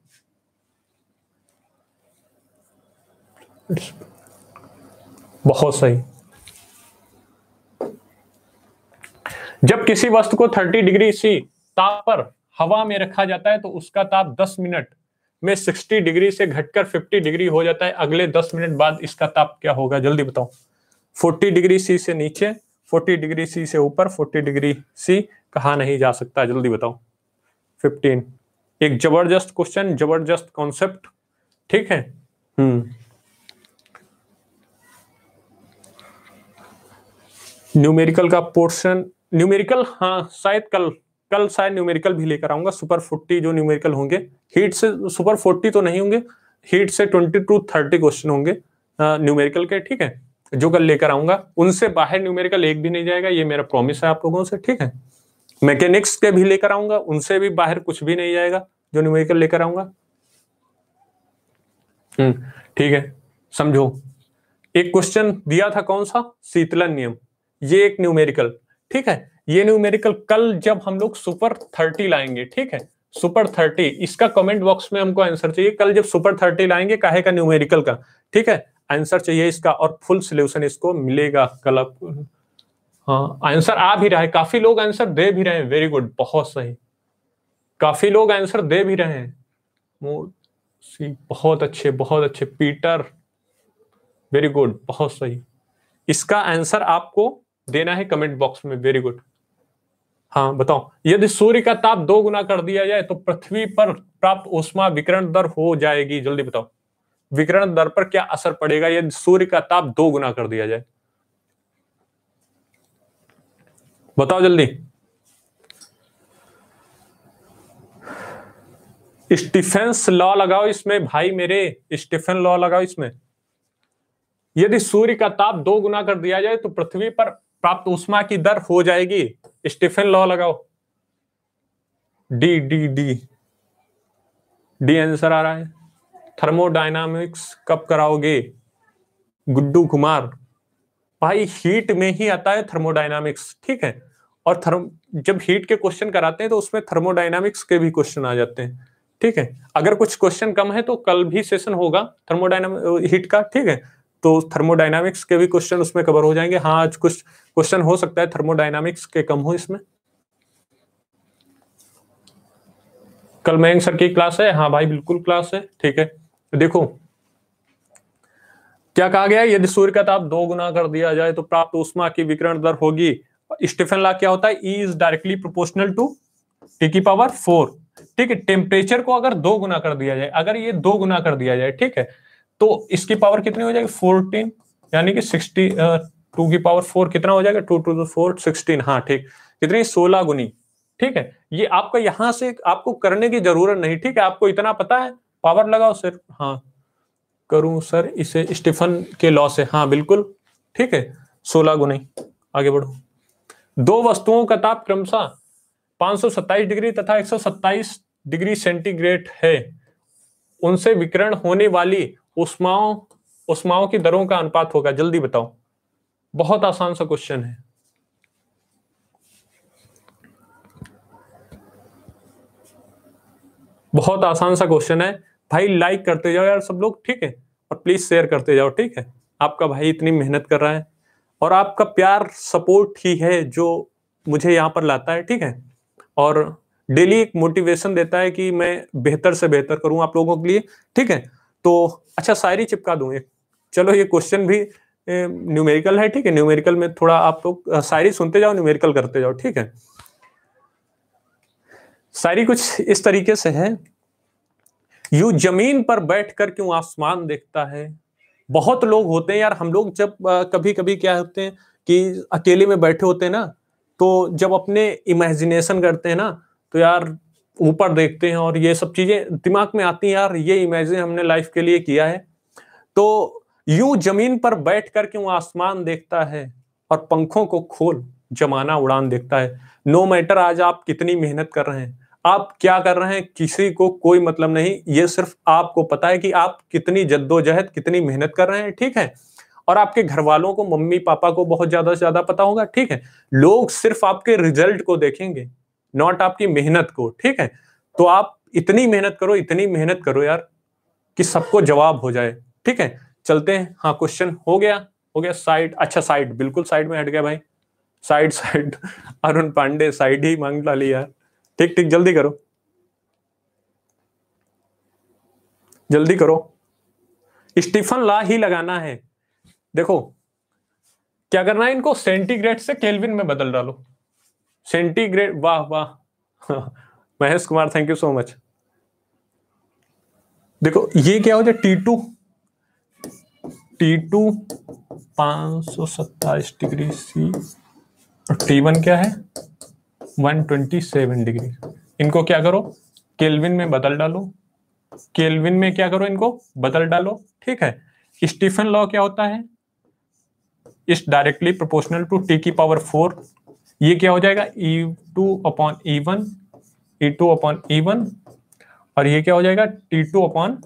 बहुत सही जब किसी वस्तु को 30 डिग्री सी ताप पर हवा में रखा जाता है तो उसका ताप 10 मिनट में 60 डिग्री से घटकर 50 डिग्री हो जाता है अगले 10 मिनट बाद इसका ताप क्या होगा जल्दी बताओ 40 डिग्री सी से नीचे 40 डिग्री सी से ऊपर 40 डिग्री सी कहा नहीं जा सकता जल्दी बताओ 15 एक जबरदस्त क्वेश्चन जबरदस्त कॉन्सेप्ट ठीक है हम्म न्यूमेरिकल का पोर्शन न्यूमेरिकल हाँ शायद कल कल शायद न्यूमेरिकल भी लेकर आऊंगा सुपर फोर्टी जो न्यूमेरिकल होंगे हीट से सुपर फोर्टी तो नहीं होंगे हीट से ट्वेंटी टू थर्टी क्वेश्चन होंगे हाँ, न्यूमेरिकल के ठीक है जो कल लेकर आऊंगा उनसे बाहर न्यूमेरिकल एक भी नहीं जाएगा ये मेरा प्रॉमिस है आप लोगों से ठीक है मैकेनिक्स के भी लेकर आऊंगा उनसे भी बाहर कुछ भी नहीं जाएगा जो न्यूमेरिकल लेकर आऊंगा हम्म, ठीक है समझो एक क्वेश्चन दिया था कौन सा शीतलन नियम ये एक न्यूमेरिकल ठीक है ये न्यूमेरिकल कल जब हम लोग सुपर थर्टी लाएंगे ठीक है सुपर थर्टी इसका कमेंट बॉक्स में हमको आंसर चाहिए कल जब सुपर थर्टी लाएंगे काहे का न्यूमेरिकल का ठीक है आंसर चाहिए इसका और फुल सोल्यूशन इसको मिलेगा कल आप हाँ आंसर आ भी रहा है काफी लोग आंसर दे भी रहे हैं वेरी गुड बहुत सही काफी लोग आंसर दे भी रहे हैं सी बहुत अच्छे बहुत अच्छे पीटर वेरी गुड बहुत सही इसका आंसर आपको देना है कमेंट बॉक्स में वेरी गुड हाँ बताओ यदि सूर्य का ताप दो गुना कर दिया जाए तो पृथ्वी पर प्राप्त उष्मा विकरण दर हो जाएगी जल्दी बताओ विकिरण दर पर क्या असर पड़ेगा यदि सूर्य का ताप दो गुना कर दिया जाए बताओ जल्दी स्टीफेंस लॉ लगाओ इसमें भाई मेरे स्टीफेन लॉ लगाओ इसमें यदि सूर्य का ताप दो गुना कर दिया जाए तो पृथ्वी पर प्राप्त उष्मा की दर हो जाएगी स्टीफेन लॉ लगाओ D D D D answer आ रहा है थर्मोडाइनामिक्स कब कराओगे गुड्डू कुमार भाई हीट में ही आता है थर्मोडाइनामिक्स ठीक है और थर्म जब हीट के क्वेश्चन कराते हैं तो उसमें थर्मोडाइनामिक्स के भी क्वेश्चन आ जाते हैं ठीक है अगर कुछ क्वेश्चन कम है तो कल भी सेशन होगा थर्मोडाइनामिक हीट का ठीक है तो थर्मोडाइनामिक्स के भी क्वेश्चन उसमें कवर हो जाएंगे हाँ आज कुछ क्वेश्चन हो सकता है थर्मोडाइनामिक्स के कम हो इसमें कल मयंक सर की क्लास है हाँ भाई बिल्कुल क्लास है ठीक है तो देखो क्या कहा गया यदि सूर्य का ताप दो गुना कर दिया जाए तो प्राप्त उष्मा की विकरण दर होगी स्टीफन लॉ क्या होता है E is directly proportional to T की पावर फोर ठीक है टेम्परेचर को अगर दो गुना कर दिया जाए अगर ये दो गुना कर दिया जाए ठीक है तो इसकी पावर कितनी हो जाएगी फोर्टीन यानी कि सिक्सटी टू की पावर फोर कितना हो जाएगा टू टू फोर सिक्सटीन हाँ ठीक कितनी सोलह गुनी ठीक है ये आपका यहां से आपको करने की जरूरत नहीं ठीक है आपको इतना पता है पावर लगाओ सर हाँ करूं सर इसे स्टीफन के लॉ से हाँ बिल्कुल ठीक है सोलह गुना आगे बढ़ो दो वस्तुओं का ताप क्रमशः 527 डिग्री तथा 127 डिग्री सेंटीग्रेड है उनसे विकरण होने वाली उष्माओं उष्माओं की दरों का अनुपात होगा जल्दी बताओ बहुत आसान सा क्वेश्चन है बहुत आसान सा क्वेश्चन है भाई लाइक करते जाओ यार सब लोग ठीक है और प्लीज शेयर करते जाओ ठीक है आपका भाई इतनी मेहनत कर रहा है और आपका प्यार सपोर्ट ही है जो मुझे यहाँ पर लाता है ठीक है और डेली एक मोटिवेशन देता है कि मैं बेहतर से बेहतर करूँ आप लोगों के लिए ठीक है तो अच्छा शायरी चिपका दूँ एक चलो ये क्वेश्चन भी न्यूमेरिकल है ठीक है न्यूमेरिकल में थोड़ा आप लोग तो शायरी सुनते जाओ न्यूमेरिकल करते जाओ ठीक है शायरी कुछ इस तरीके से है यू जमीन पर बैठ कर क्यों आसमान देखता है बहुत लोग होते हैं यार हम लोग जब आ, कभी कभी क्या होते हैं कि अकेले में बैठे होते हैं ना तो जब अपने इमेजिनेशन करते हैं ना तो यार ऊपर देखते हैं और ये सब चीजें दिमाग में आती हैं यार ये इमेजिन हमने लाइफ के लिए किया है तो यू जमीन पर बैठ कर क्यों आसमान देखता है और पंखों को खोल जमाना उड़ान देखता है नो मैटर आज आप कितनी मेहनत कर रहे हैं आप क्या कर रहे हैं किसी को कोई मतलब नहीं ये सिर्फ आपको पता है कि आप कितनी जद्दोजहद कितनी मेहनत कर रहे हैं ठीक है और आपके घर वालों को मम्मी पापा को बहुत ज्यादा से ज्यादा पता होगा ठीक है लोग सिर्फ आपके रिजल्ट को देखेंगे नॉट आपकी मेहनत को ठीक है तो आप इतनी मेहनत करो इतनी मेहनत करो यार कि सबको जवाब हो जाए ठीक है चलते हैं हाँ क्वेश्चन हो गया हो गया साइड अच्छा साइड बिल्कुल साइड में हट गया भाई side side [LAUGHS] Arun Pande side ही मांग डाली यार ठीक ठीक जल्दी करो जल्दी करो स्टीफन ला ही लगाना है देखो क्या करना है इनको सेंटीग्रेड से केल्विन में बदल डालो सेंटीग्रेड वाह वाह [LAUGHS] Mahesh Kumar thank you so much देखो ये क्या हो जाए टी टू टी टू पांच सौ सत्ताईस डिग्री सी और टी वन क्या है 127 डिग्री इनको क्या करो केल्विन में बदल डालो केल्विन में क्या करो इनको बदल डालो ठीक है स्टीफन लॉ क्या होता है इस डायरेक्टली प्रोपोर्शनल टू टी की पावर फोर ये क्या हो जाएगा E two upon E one E two upon E one और ये क्या हो जाएगा T two upon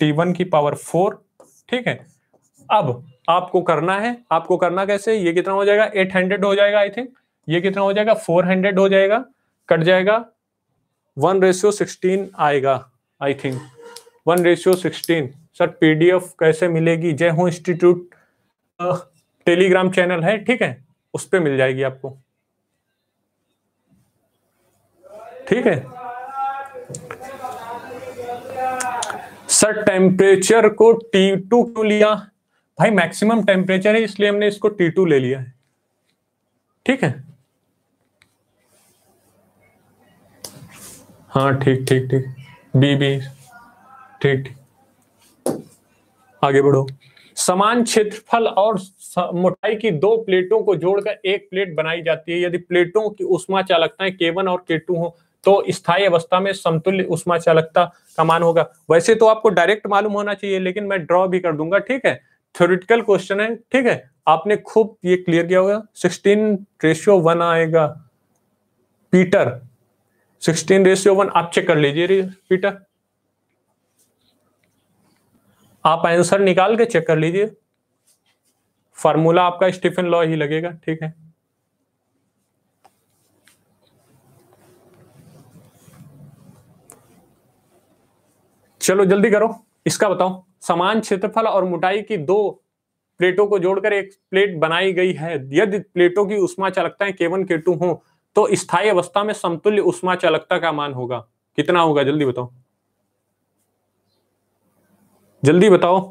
T one की पावर फोर ठीक है अब आपको करना है आपको करना कैसे ये कितना हो जाएगा एट हंड्रेड हो जाएगा आई थिंक ये कितना हो जाएगा फोर हंड्रेड हो जाएगा कट जाएगा वन रेशियो सिक्सटीन आएगा I think one ratio sixteen sir PDF कैसे मिलेगी जय हो इंस्टीट्यूट टेलीग्राम चैनल है ठीक है उस पर मिल जाएगी आपको ठीक है सर टेम्परेचर को टी टू क्यों लिया भाई मैक्सिमम टेम्परेचर है इसलिए हमने इसको टी टू ले लिया है ठीक है हाँ ठीक ठीक ठीक बी बी ठीक आगे बढ़ो समान क्षेत्रफल और मोटाई की दो प्लेटों को जोड़कर एक प्लेट बनाई जाती है यदि प्लेटों की उष्मा के वन और टू हो तो स्थायी अवस्था में समतुल्य उष्मा चालकता का मान होगा वैसे तो आपको डायरेक्ट मालूम होना चाहिए लेकिन मैं ड्रॉ भी कर दूंगा ठीक है थ्योरिटिकल क्वेश्चन है ठीक है आपने खूब ये क्लियर किया होगा सिक्सटीन रेशियो वन आएगा पीटर सिक्सटीन रेशियो वन आप चेक कर लीजिए रिपीटर आप आंसर निकाल के चेक कर लीजिए फॉर्मूला आपका स्टीफन लॉ ही लगेगा ठीक है चलो जल्दी करो इसका बताओ समान क्षेत्रफल और मोटाई की दो प्लेटों को जोड़कर एक प्लेट बनाई गई है यदि प्लेटों की उष्मा चालकताएं के टू हो तो स्थायी अवस्था में समतुल्य उष्मा चालकता का मान होगा कितना होगा जल्दी बताओ जल्दी बताओ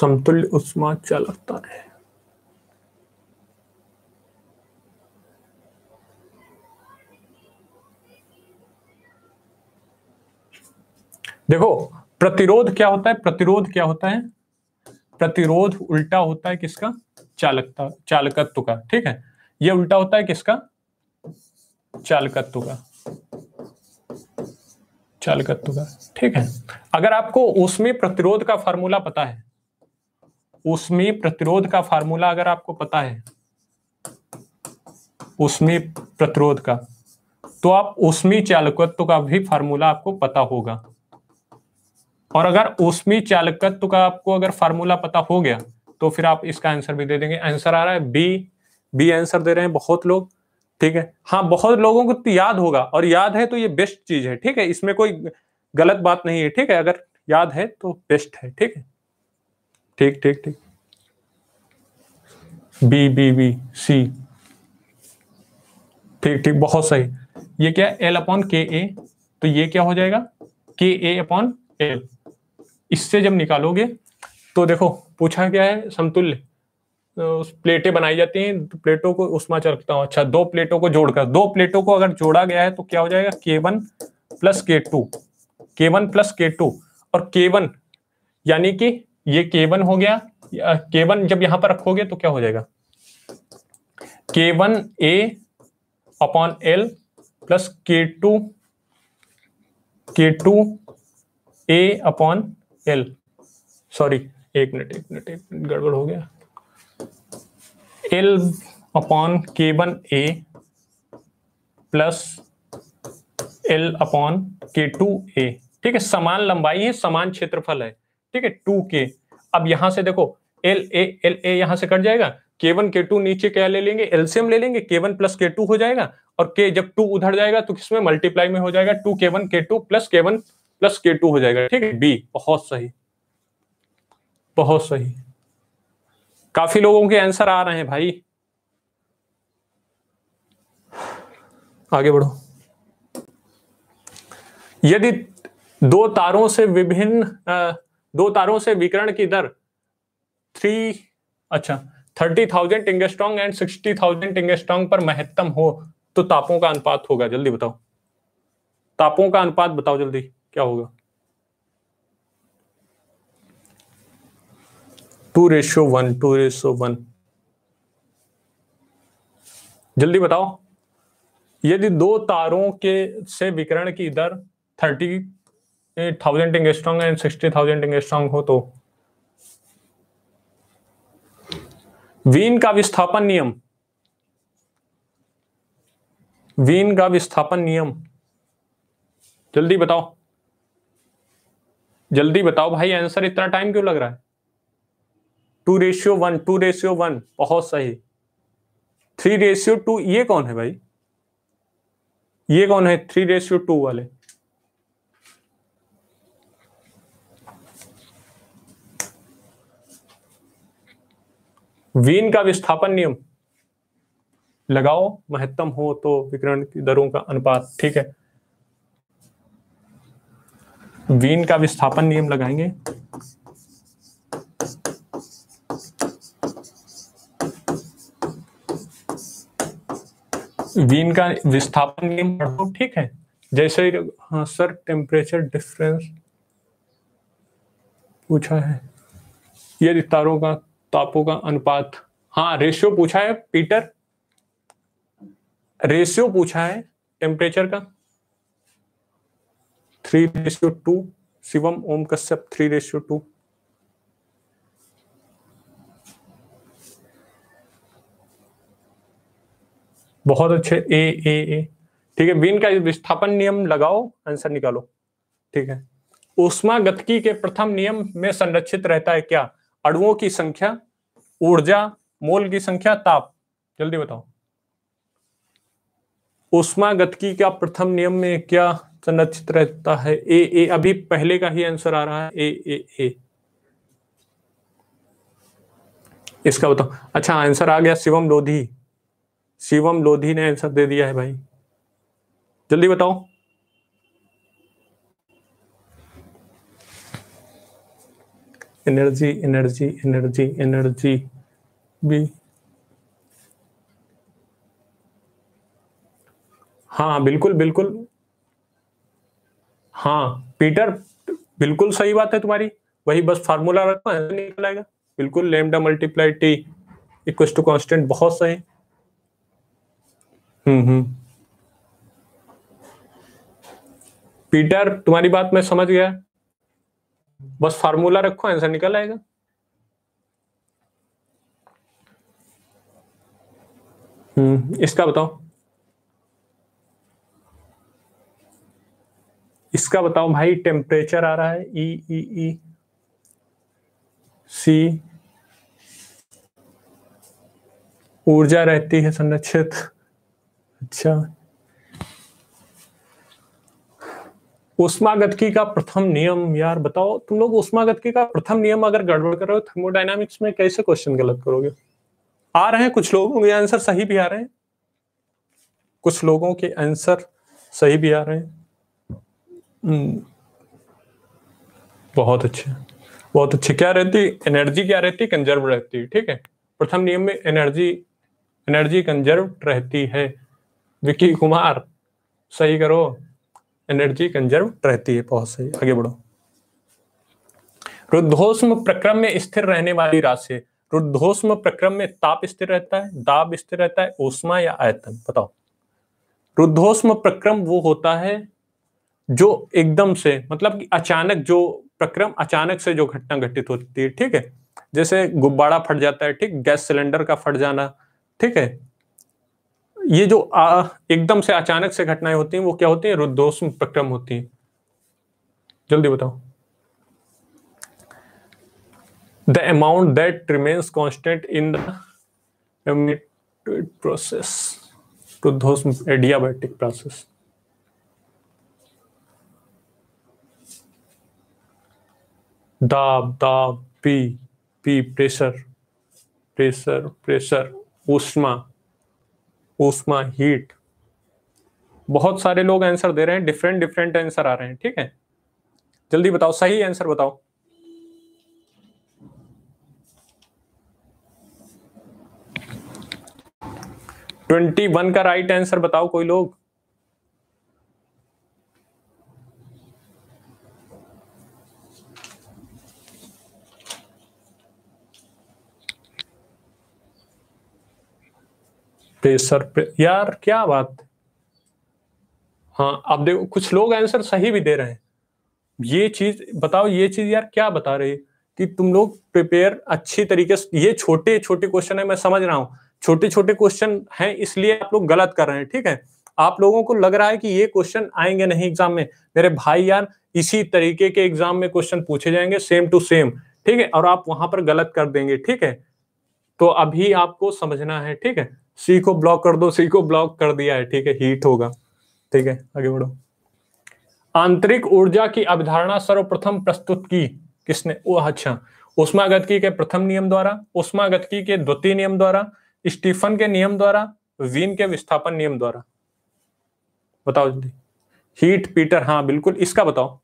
समतुल्य उष्मा चालकता है देखो प्रतिरोध क्या होता है प्रतिरोध क्या होता है प्रतिरोध उल्टा होता है किसका चालकता चालकत्व का ठीक है यह उल्टा होता है किसका चालकत्व का चालकत्व का ठीक है अगर आपको उसमें प्रतिरोध का फार्मूला पता है उसमें प्रतिरोध का फार्मूला अगर आपको पता है उसमें प्रतिरोध का तो आप उसमें चालकत्व का भी फार्मूला आपको पता होगा और अगर उसमें चालकत्व का आपको अगर फार्मूला पता हो गया तो फिर आप इसका आंसर भी दे देंगे आंसर आ रहा है बी बी आंसर दे रहे हैं बहुत लोग ठीक है हाँ बहुत लोगों को तो याद होगा और याद है तो ये बेस्ट चीज है ठीक है इसमें कोई गलत बात नहीं है ठीक है अगर याद है तो बेस्ट है ठीक है ठीक ठीक ठीक बी बी बी सी ठीक ठीक बहुत सही ये क्या एल अपॉन के ए तो ये क्या हो जाएगा के ए अपॉन एल इससे जब निकालोगे तो देखो पूछा क्या है समतुल्य उस प्लेटें बनाई जाती हैं तो प्लेटों को उसमा चलता हूँ अच्छा दो प्लेटों को जोड़कर दो प्लेटों को अगर जोड़ा गया है तो क्या हो जाएगा K one plus K two K one plus K two और के वन यानी कि ये के वन हो गया के वन जब यहां पर रखोगे तो क्या हो जाएगा K one A upon L plus K two K two A upon L sorry एक मिनट एक मिनट एक मिनट गड़बड़ हो गया L upon K one A plus L upon K two A ठीक है समान लंबाई है समान क्षेत्रफल है ठीक है टू के अब यहां से देखो एल ए एल ए यहां से कट जाएगा के वन के टू नीचे क्या ले लेंगे एलसीएम ले लेंगे के वन प्लस के टू हो जाएगा और के जब टू उधर जाएगा तो किसमें मल्टीप्लाई में हो जाएगा to K one K two plus K one plus K two हो जाएगा ठीक है बी बहुत सही बहुत सही काफी लोगों के आंसर आ रहे हैं भाई आगे बढ़ो यदि दो तारों से विभिन्न दो तारों से विकरण की दर थ्री अच्छा thirty thousand angstrom and sixty thousand angstrom पर महत्तम हो तो तापों का अनुपात होगा जल्दी बताओ तापों का अनुपात बताओ जल्दी क्या होगा two ratio one two ratio one जल्दी बताओ यदि दो तारों के से विकरण की दर thirty thousand angstrom and sixty thousand इंग एंगस्ट्रॉन्ग हो तो वीन का विस्थापन नियम वीन का विस्थापन नियम जल्दी बताओ जल्दी बताओ भाई आंसर इतना टाइम क्यों लग रहा है two ratio one two ratio one बहुत सही थ्री रेशियो टू ये कौन है भाई ये कौन है थ्री रेशियो टू वाले वीन का विस्थापन नियम लगाओ महत्तम हो तो विकरण की दरों का अनुपात ठीक है वीन का विस्थापन नियम लगाएंगे वीन का विस्थापन नियम पढ़ो ठीक है जैसे हाँ सर टेम्परेचर डिफरेंस पूछा है ये तारों का तापों का अनुपात हाँ रेशियो पूछा है पीटर रेशियो पूछा है टेम्परेचर का three ratio two Shivam Om Kashyap three ratio two बहुत अच्छे ए ए ए ठीक है बीन का विस्थापन नियम लगाओ आंसर निकालो ठीक है उष्मा गतकी के प्रथम नियम में संरक्षित रहता है क्या अणुओं की संख्या ऊर्जा मोल की संख्या ताप जल्दी बताओ उष्मा गतकी का प्रथम नियम में क्या संरक्षित रहता है ए ए अभी पहले का ही आंसर आ रहा है ए ए ए इसका बताओ अच्छा आंसर आ गया शिवम लोधी शिवम लोधी ने आंसर दे दिया है भाई जल्दी बताओ एनर्जी एनर्जी एनर्जी एनर्जी भी हाँ बिल्कुल बिल्कुल हाँ पीटर बिल्कुल सही बात है तुम्हारी वही बस फार्मूला रखना है निकल आएगा बिल्कुल lambda multiply T equal to constant बहुत सही हम्म हम्म पीटर तुम्हारी बात मैं समझ गया बस फार्मूला रखो आंसर निकल आएगा हम्म इसका बताओ इसका बताओ भाई टेम्परेचर आ रहा है ई ई ई सी ऊर्जा रहती है संरक्षित अच्छा उष्मागतकी का प्रथम नियम यार बताओ तुम लोग उष्मागतकी का प्रथम नियम अगर गड़बड़ कर रहे हो थर्मोडाइनामिक्स में कैसे क्वेश्चन गलत करोगे आ रहे हैं कुछ लोगों के आंसर सही भी आ रहे हैं कुछ लोगों के आंसर सही भी आ रहे हैं हम्म। बहुत अच्छे बहुत अच्छे क्या रहती एनर्जी क्या रहती कंजर्व रहती ठीक है प्रथम नियम में एनर्जी एनर्जी कंजर्व रहती है विकी कुमार सही करो एनर्जी कंजर्व रहती है बहुत सही आगे बढ़ो रुद्धोष्म प्रक्रम में स्थिर रहने वाली राशि रुद्धोष्म प्रक्रम में ताप स्थिर रहता है दाब स्थिर रहता है ऊष्मा या आयतन बताओ रुद्धोष्म प्रक्रम वो होता है जो एकदम से मतलब कि अचानक जो प्रक्रम अचानक से जो घटना घटित होती है ठीक है जैसे गुब्बारा फट जाता है ठीक गैस सिलेंडर का फट जाना ठीक है ये जो एकदम से अचानक से घटनाएं होती हैं वो क्या होती है रुद्रोष्म प्रक्रम होती है जल्दी बताओ the amount that remains constant in those process रुद्धोष्म एडियाबैटिक प्रोसेस दाब दाब P P pressure pressure pressure उष्मा उष्मा हीट बहुत सारे लोग आंसर दे रहे हैं डिफरेंट डिफरेंट आंसर आ रहे हैं ठीक है जल्दी बताओ सही आंसर बताओ ट्वेंटी वन का राइट आंसर बताओ कोई लोग प्रेशर प्रे... यार क्या बात हाँ आप देखो कुछ लोग आंसर सही भी दे रहे हैं ये चीज बताओ ये चीज यार क्या बता रही कि तुम लोग प्रिपेयर अच्छी तरीके से ये छोटे छोटे क्वेश्चन है मैं समझ रहा हूँ छोटे छोटे क्वेश्चन हैं इसलिए आप लोग गलत कर रहे हैं ठीक है आप लोगों को लग रहा है कि ये क्वेश्चन आएंगे नहीं एग्जाम में मेरे भाई यार इसी तरीके के एग्जाम में क्वेश्चन पूछे जाएंगे सेम टू सेम ठीक है और आप वहां पर गलत कर देंगे ठीक है तो अभी आपको समझना है ठीक है सी को ब्लॉक कर दो सी को ब्लॉक कर दिया है ठीक है हीट होगा ठीक है आगे बढ़ो आंतरिक ऊर्जा की अवधारणा सर्वप्रथम प्रस्तुत की किसने ओ अच्छा उष्मागतकी के प्रथम नियम द्वारा उष्मागतकी के द्वितीय नियम द्वारा स्टीफन के नियम द्वारा वीन के विस्थापन नियम द्वारा बताओ जल्दी हीट पीटर हाँ बिल्कुल इसका बताओ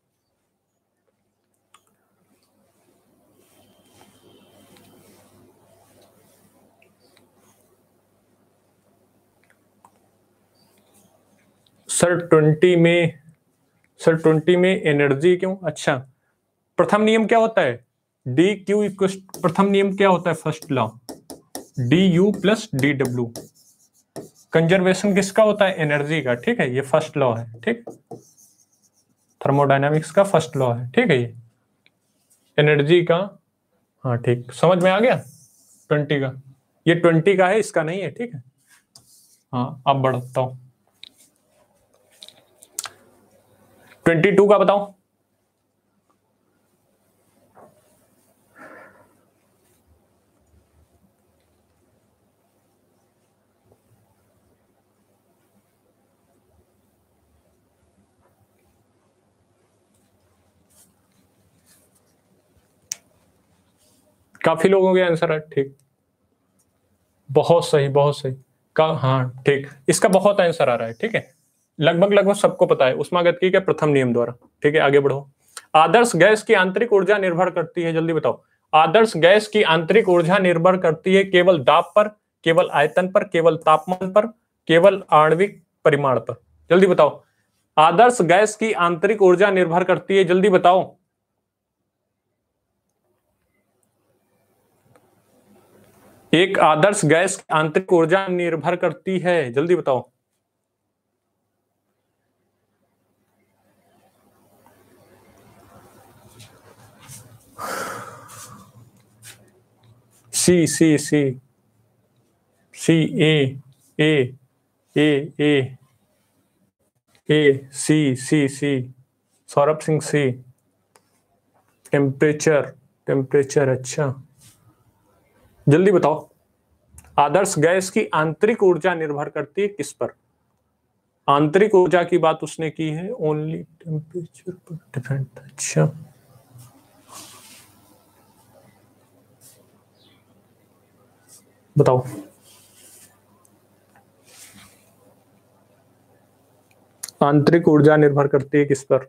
सर ट्वेंटी में सर ट्वेंटी में एनर्जी क्यों अच्छा प्रथम नियम क्या होता है डी क्यू प्रथम नियम क्या होता है first law D U plus D W conservation किसका होता है एनर्जी का ठीक है ये फर्स्ट लॉ है ठीक थर्मोडाइनमिक्स का फर्स्ट लॉ है ठीक है ये एनर्जी का हाँ ठीक समझ में आ गया ट्वेंटी का ये ट्वेंटी का है इसका नहीं है ठीक है हाँ अब बढ़ता हूँ ट्वेंटी टू का बताओ काफी लोगों के आंसर है ठीक बहुत सही बहुत सही का हाँ ठीक इसका बहुत आंसर आ रहा है ठीक है लगभग लगभग सबको पता है गति के प्रथम नियम द्वारा ठीक है आगे बढ़ो आदर्श गैस की आंतरिक ऊर्जा निर्भर करती है जल्दी बताओ आदर्श गैस की आंतरिक ऊर्जा निर्भर करती है केवल दाब पर केवल आयतन पर केवल तापमान पर केवल आणविक परिमाण पर जल्दी बताओ आदर्श गैस की आंतरिक ऊर्जा निर्भर करती है जल्दी बताओ एक आदर्श गैस की आंतरिक ऊर्जा निर्भर करती है जल्दी बताओ C C C C A A A A A C C C Saurabh Singh C temperature temperature अच्छा जल्दी बताओ आदर्श गैस की आंतरिक ऊर्जा निर्भर करती है किस पर आंतरिक ऊर्जा की बात उसने की है ओनली टेम्परेचर पर डिपेंड अच्छा बताओ आंतरिक ऊर्जा निर्भर करती है किस पर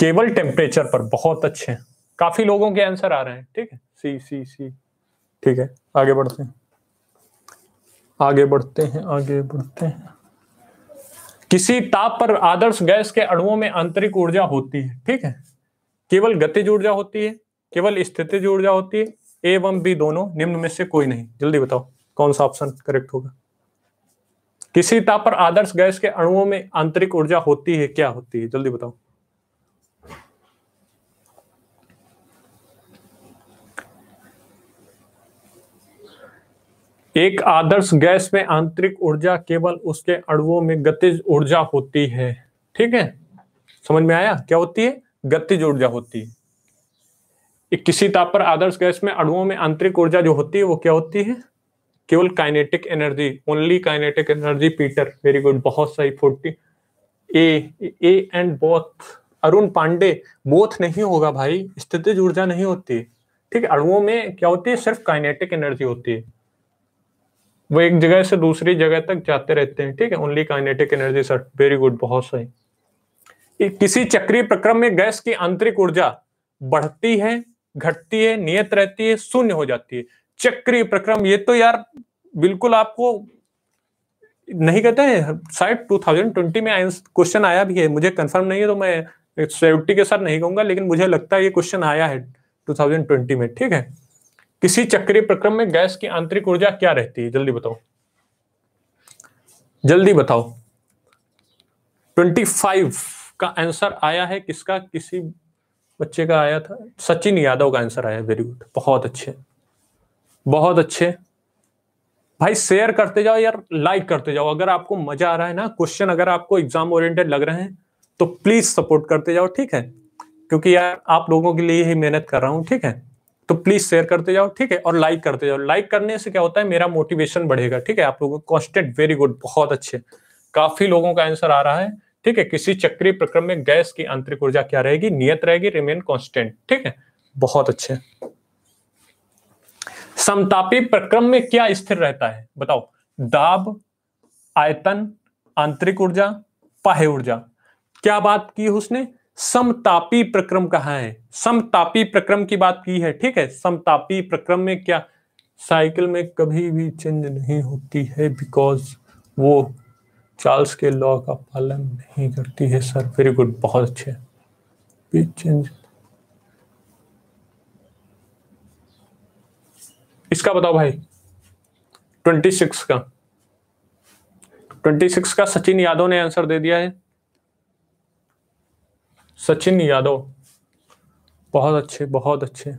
केवल टेम्परेचर पर बहुत अच्छे हैं काफी लोगों के आंसर आ रहे हैं ठीक है सी सी सी ठीक है आगे बढ़ते हैं आगे बढ़ते हैं आगे बढ़ते हैं किसी ताप पर आदर्श गैस के अणुओं में आंतरिक ऊर्जा होती है ठीक है केवल गतिज ऊर्जा होती है केवल स्थितिज ऊर्जा होती है ए एवं बी दोनों निम्न में से कोई नहीं जल्दी बताओ कौन सा ऑप्शन करेक्ट होगा किसी ताप पर आदर्श गैस के अणुओं में आंतरिक ऊर्जा होती है क्या होती है जल्दी बताओ एक आदर्श गैस में आंतरिक ऊर्जा केवल उसके अणुओं में गतिज ऊर्जा होती है ठीक है समझ में आया क्या होती है गतिज ऊर्जा होती है किसी ताप पर आदर्श गैस में अणुओं में आंतरिक ऊर्जा जो होती है वो क्या होती है केवल kinetic energy only kinetic energy Peter very good बहुत सही forty A A and both Arun Pande both नहीं होगा भाई स्थितिज ऊर्जा नहीं होती ठीक है अणुओं में क्या होती है सिर्फ काइनेटिक एनर्जी होती है वो एक जगह से दूसरी जगह तक जाते रहते हैं ठीक है only kinetic energy sir very good बहुत सही किसी चक्रीय प्रक्रम में गैस की आंतरिक ऊर्जा बढ़ती है घटती है नियत रहती है शून्य हो जाती है चक्रीय प्रक्रम ये तो यार बिल्कुल आपको नहीं कहते हैं शायद 2020 में क्वेश्चन आया भी है मुझे कंफर्म नहीं है तो मैं सेफ्टी के साथ नहीं कहूंगा लेकिन मुझे लगता है ये क्वेश्चन आया है 2020 में ठीक है किसी चक्रीय प्रक्रम में गैस की आंतरिक ऊर्जा क्या रहती है जल्दी बताओ जल्दी बताओ 25 का आंसर आया है किसका किसी बच्चे का आया था सचिन यादव का आंसर आया वेरी गुड बहुत अच्छे बहुत अच्छे भाई शेयर करते जाओ यार लाइक करते जाओ अगर आपको मजा आ रहा है ना क्वेश्चन अगर आपको एग्जाम ओरिएंटेड लग रहे हैं तो प्लीज सपोर्ट करते जाओ ठीक है क्योंकि यार आप लोगों के लिए ही मेहनत कर रहा हूं ठीक है तो प्लीज शेयर करते जाओ ठीक है और लाइक करते जाओ लाइक करने से क्या होता है मेरा मोटिवेशन बढ़ेगा ठीक है आप लोगों को कॉन्स्टेंट वेरी गुड बहुत अच्छे काफी लोगों का आंसर आ रहा है ठीक है किसी चक्रीय प्रक्रम में गैस की आंतरिक ऊर्जा क्या रहेगी नियत रहेगी रिमेन कॉन्स्टेंट ठीक है बहुत अच्छे समतापी प्रक्रम में क्या स्थिर रहता है बताओ दाब आयतन आंतरिक ऊर्जा बाह्य ऊर्जा क्या बात की उसने समतापी प्रक्रम कहा है समतापी प्रक्रम की बात की है ठीक है समतापी प्रक्रम में क्या साइकिल में कभी भी चेंज नहीं होती है बिकॉज वो चार्ल्स के लॉ का पालन नहीं करती है सर वेरी गुड बहुत अच्छे चेंज इसका बताओ भाई ट्वेंटी सिक्स का ट्वेंटी सिक्स का सचिन यादव ने आंसर दे दिया है सचिन यादव बहुत अच्छे बहुत अच्छे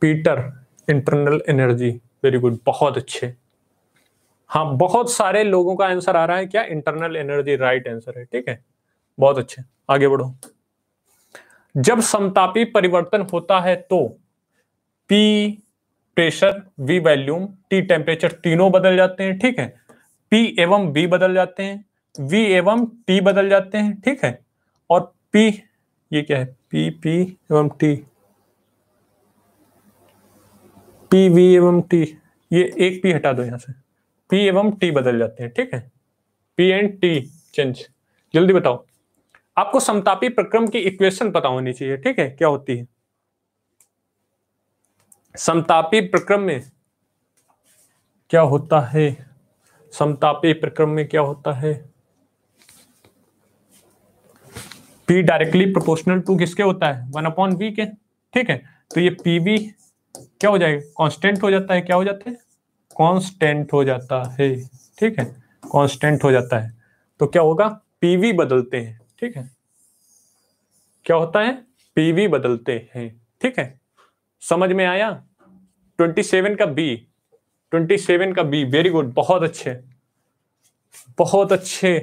Peter internal energy very good बहुत अच्छे हाँ बहुत सारे लोगों का आंसर आ रहा है क्या इंटरनल एनर्जी राइट आंसर है ठीक है बहुत अच्छे आगे बढ़ो जब समतापी परिवर्तन होता है तो P pressure V volume T temperature तीनों बदल जाते हैं ठीक है पी एवं बी बदल जाते हैं वी एवं टी बदल जाते हैं ठीक है और पी ये क्या है पी पी एवं टी पी वी एवं टी ये एक पी हटा दो यहाँ से पी एवं टी बदल जाते हैं ठीक है पी एंड टी चेंज जल्दी बताओ आपको समतापी प्रक्रम की इक्वेशन पता होनी चाहिए ठीक है क्या होती है समतापी प्रक्रम में क्या होता है समतापी प्रक्रम में क्या होता है पी डायरेक्टली प्रोपोर्शनल टू किसके होता है वन अपॉन वी के ठीक है तो ये पी वी क्या हो जाएगा कांस्टेंट हो जाता है क्या हो जाता है कांस्टेंट हो जाता है ठीक है कांस्टेंट हो जाता है तो क्या होगा पीवी बदलते हैं ठीक है क्या होता है पीवी बदलते हैं ठीक है समझ में आया 27 का बी 27 का बी वेरी गुड बहुत अच्छे बहुत अच्छे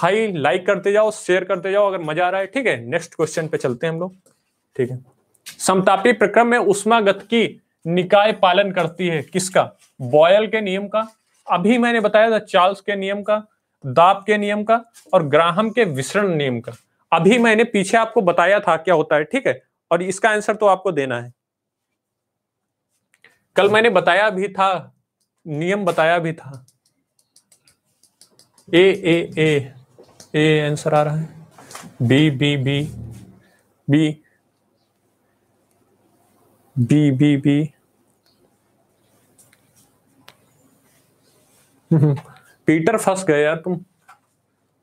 भाई लाइक करते जाओ शेयर करते जाओ अगर मजा आ रहा है ठीक है नेक्स्ट क्वेश्चन पे चलते हैं हम लोग ठीक है समतापी प्रक्रम में उष्मागत की निकाय पालन करती है किसका बॉयल के नियम का अभी मैंने बताया था चार्ल्स के नियम का दाब के नियम का और ग्राहम के विसरण नियम का अभी मैंने पीछे आपको बताया था क्या होता है ठीक है और इसका आंसर तो आपको देना है कल मैंने बताया भी था नियम बताया भी था ए ए ए ए आंसर आ रहा है B B B B B B B Peter फंस गए यार तुम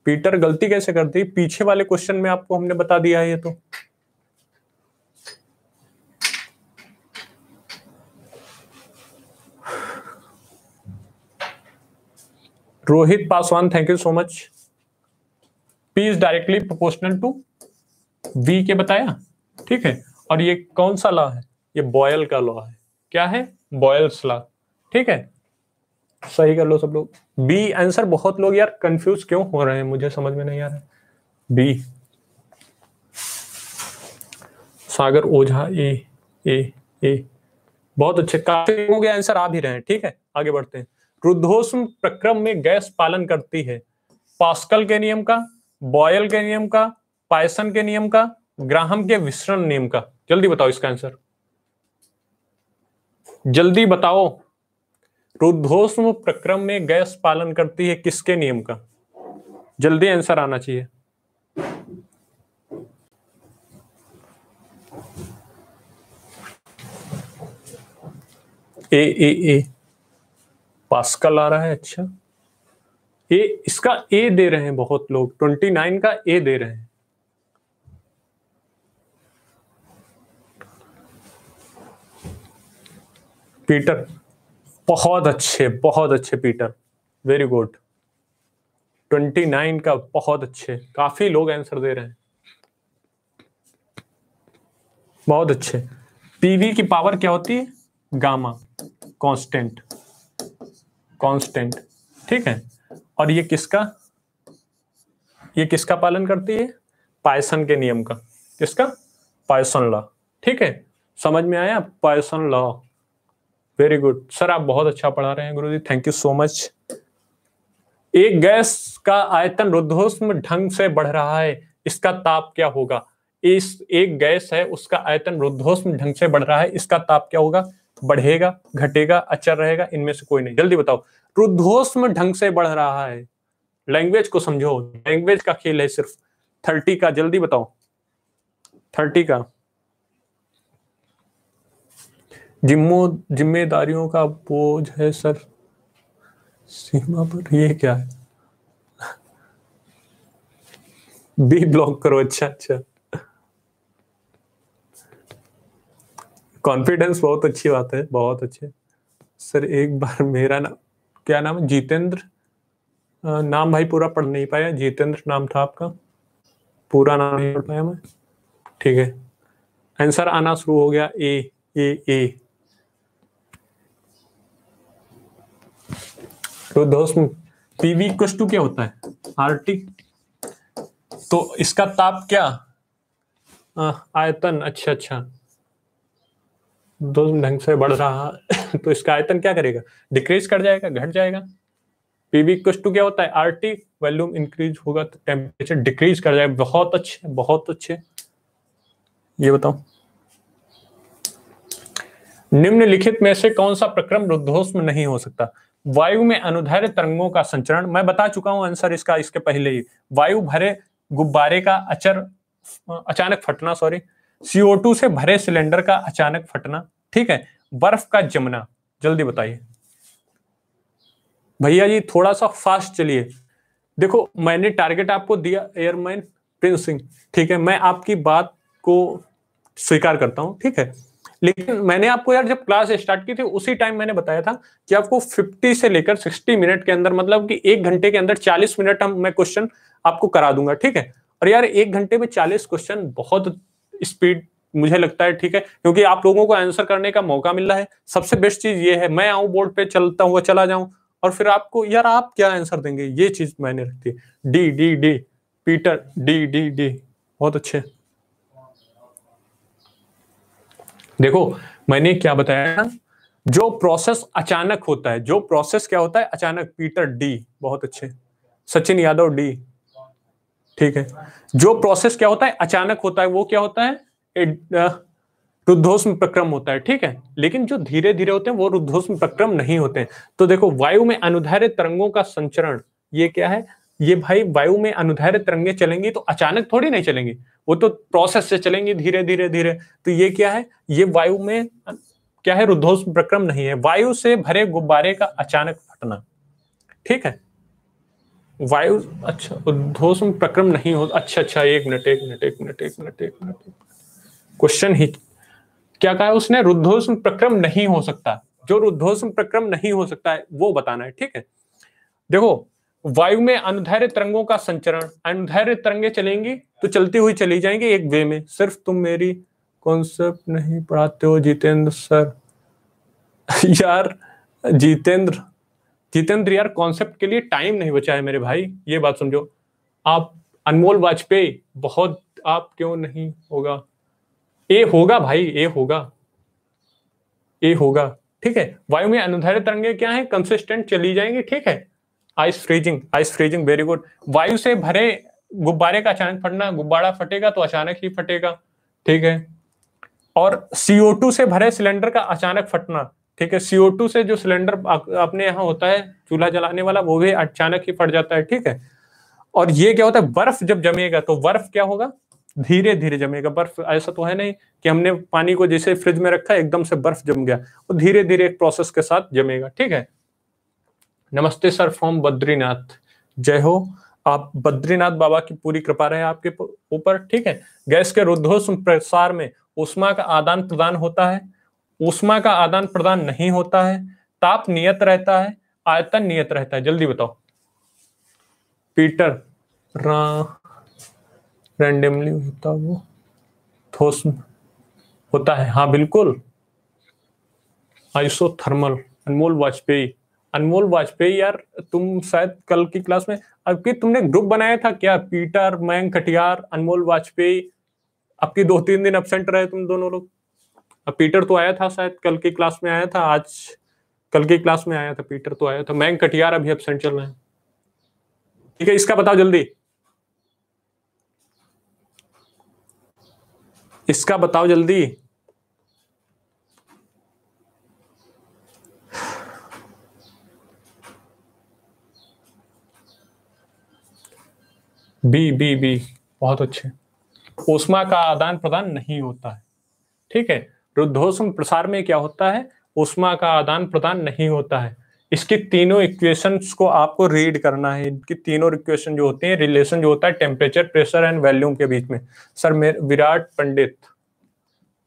पीटर गलती कैसे कर दी पीछे वाले क्वेश्चन में आपको हमने बता दिया ये तो Rohit Paswan thank you so much P is directly proportional to V के बताया ठीक है और ये कौन सा लॉ है ये बॉयल का लॉ है क्या है बॉयल्स लॉ ठीक है सही कर लो सब लोग बी आंसर बहुत लोग यार कंफ्यूज क्यों हो रहे हैं मुझे समझ में नहीं आ रहा B Sagar Ojha A A ए बहुत अच्छे काफी लोगों के आंसर आ भी रहे हैं ठीक है आगे बढ़ते हैं रुद्धोष्म प्रक्रम में गैस पालन करती है पास्कल के नियम का बॉयल के नियम का पायसन के नियम का ग्राहम के विश्रण नियम का जल्दी बताओ इसका आंसर जल्दी बताओ रुद्धोष्म प्रक्रम में गैस पालन करती है किसके नियम का जल्दी आंसर आना चाहिए ए ए ए पास्कल आ रहा है अच्छा ए इसका ए दे रहे हैं बहुत लोग ट्वेंटी नाइन का ए दे रहे हैं पीटर बहुत अच्छे बहुत अच्छे Peter very good twenty nine का बहुत अच्छे काफी लोग आंसर दे रहे हैं बहुत अच्छे पीवी की पावर क्या होती है गामा कांस्टेंट कांस्टेंट ठीक है और ये किसका ये किसका पालन करती है पायसन के नियम का किसका पायसन लॉ ठीक है समझ में आया Poisson law very good sir आप बहुत अच्छा पढ़ा रहे हैं गुरु जी थैंक यू सो मच एक गैस का आयतन रुद्धोष्म ढंग से बढ़ रहा है इसका ताप क्या होगा इस एक गैस है उसका आयतन रुद्धोष्म ढंग से बढ़ रहा है इसका ताप क्या होगा बढ़ेगा घटेगा अचर रहेगा इनमें से कोई नहीं जल्दी बताओ रुद्धोष्म ढंग से बढ़ रहा है लैंग्वेज को समझो लैंग्वेज का खेल है सिर्फ थर्टी का जल्दी बताओ थर्टी का जिम्मो जिम्मेदारियों का बोझ है सर सीमा पर ये क्या है बी ब्लॉक करो अच्छा अच्छा कॉन्फिडेंस बहुत अच्छी बात है बहुत अच्छे सर एक बार मेरा नाम क्या नाम है जितेंद्र नाम भाई पूरा पढ़ नहीं पाया जितेंद्र नाम था आपका पूरा नाम नहीं पढ़ पाया मैं ठीक है आंसर आना शुरू हो गया ए ए ए तो दोस्त पीवी इक्वस टू क्या होता है आरटी तो इसका ताप क्या आ, आयतन अच्छा अच्छा दोस्त ढंग से बढ़ रहा [LAUGHS] तो इसका आयतन क्या करेगा डिक्रीज कर जाएगा घट जाएगा पीवी कुछ टू क्या होता है आरटी वॉल्यूम इंक्रीज होगा तो टेम्परेचर डिक्रीज कर जाएगा बहुत अच्छे बहुत अच्छे ये बताओ निम्नलिखित में से कौन सा प्रक्रम रुद्धोष्म नहीं हो सकता वायु में अनुधर तरंगों का संचरण मैं बता चुका हूं आंसर इसका इसके पहले ही वायु भरे गुब्बारे का अचर अचानक फटना सॉरी CO2 से भरे सिलेंडर का अचानक फटना ठीक है बर्फ का जमना जल्दी बताइए भैया जी थोड़ा सा फास्ट चलिए देखो मैंने टारगेट आपको दिया एयरमैन प्रिंस सिंह ठीक है मैं आपकी बात को स्वीकार करता हूं ठीक है लेकिन मैंने आपको यार जब क्लास स्टार्ट की थी उसी टाइम मैंने बताया था कि आपको 50 से लेकर 60 मिनट के अंदर मतलब कि एक घंटे के अंदर 40 मिनट हम मैं क्वेश्चन आपको करा दूंगा ठीक है और यार एक घंटे में 40 क्वेश्चन बहुत स्पीड मुझे लगता है ठीक है क्योंकि आप लोगों को आंसर करने का मौका मिल रहा है सबसे बेस्ट चीज ये है मैं आऊं बोर्ड पे चलता हुआ चला जाऊं और फिर आपको यार आप क्या आंसर देंगे ये चीज मैंने रखती है D D D Peter D D D बहुत अच्छे देखो मैंने क्या बताया जो प्रोसेस अचानक होता है जो प्रोसेस क्या होता है अचानक पीटर डी बहुत अच्छे सचिन यादव डी ठीक है जो प्रोसेस क्या होता है अचानक होता है वो क्या होता है रुद्धोष्म प्रक्रम होता है ठीक है लेकिन जो धीरे धीरे होते हैं वो रुद्धोष्म प्रक्रम नहीं होते हैं तो देखो वायु में अनुधारित तरंगों का संचरण ये क्या है ये भाई वायु में अनुधारित तरंगे चलेंगी तो अचानक थोड़ी नहीं चलेंगी वो तो प्रोसेस से चलेंगी धीरे धीरे धीरे तो ये क्या है ये वायु में क्या है रुद्धोष प्रक्रम नहीं है वायु से भरे गुब्बारे का अचानक फटना ठीक है वायु अच्छा उद्धोष प्रक्रम नहीं हो अच्छा अच्छा एक मिनट एक मिनट एक मिनट एक मिनट एक मिनट क्वेश्चन ही क्या कहा उसने रुद्धोष प्रक्रम नहीं हो सकता जो रुद्धोष प्रक्रम नहीं हो सकता है वो बताना है ठीक है देखो वायु में अनुधैर्य तरंगों का संचरण अनुधैर्य तरंगे चलेंगी तो चलती हुई चली जाएंगी एक वे में सिर्फ तुम मेरी कॉन्सेप्ट नहीं पढ़ाते हो जितेंद्र सर [LAUGHS] यार जितेंद्र जितेंद्र यार कॉन्सेप्ट के लिए टाइम नहीं बचा है मेरे भाई ये बात समझो आप अनमोल वाजपेयी बहुत आप क्यों नहीं होगा ए होगा भाई ए होगा ए होगा ठीक है वायु में अनुधारित तरंगे क्या है कंसिस्टेंट चली जाएंगी ठीक है ice freezing ice freezing very good वायु से भरे गुब्बारे का अचानक फटना गुब्बारा फटेगा तो अचानक ही फटेगा ठीक है और CO2 से भरे सिलेंडर का अचानक फटना ठीक है CO2 से जो सिलेंडर अपने यहाँ होता है चूल्हा जलाने वाला वो भी अचानक ही फट जाता है ठीक है और ये क्या होता है बर्फ जब जमेगा तो बर्फ क्या होगा धीरे धीरे जमेगा बर्फ ऐसा तो है नहीं कि हमने पानी को जैसे फ्रिज में रखा एकदम से बर्फ जम गया वो तो धीरे धीरे एक प्रोसेस के साथ जमेगा ठीक है नमस्ते सर फ्रॉम बद्रीनाथ जय हो आप बद्रीनाथ बाबा की पूरी कृपा रहे आपके ऊपर ठीक है गैस के रुद्धोष प्रसार में उष्मा का आदान प्रदान होता है उष्मा का आदान प्रदान नहीं होता है ताप नियत रहता है आयतन नियत रहता है जल्दी बताओ पीटर रैंडमली होता वो ठोस होता है हाँ बिल्कुल आइसोथर्मल अनमोल वाजपेयी अनमोल वाजपेयी यार तुम शायद कल की क्लास में अब की तुमने ग्रुप बनाया था क्या पीटर मयंक कटियार अनमोल वाजपेयी अब की दो तीन दिन एबसेंट रहे तुम दोनों लोग अब पीटर तो आया था शायद कल की क्लास में आया था आज कल की क्लास में आया था पीटर तो आया था मयंक कटियार अभी एबसेंट चल रहे हैं ठीक है इसका बताओ जल्दी इसका बताओ जल्दी बी बी बी बहुत अच्छे उष्मा का आदान प्रदान नहीं होता है ठीक है रुद्धोष्म प्रसार में क्या होता है उष्मा का आदान प्रदान नहीं होता है इसकी तीनों इक्वेशंस को आपको रीड करना है इनकी तीनों इक्वेशन जो होते हैं रिलेशन जो होता है टेम्परेचर प्रेशर एंड वैल्यूम के बीच में सर मेरे विराट पंडित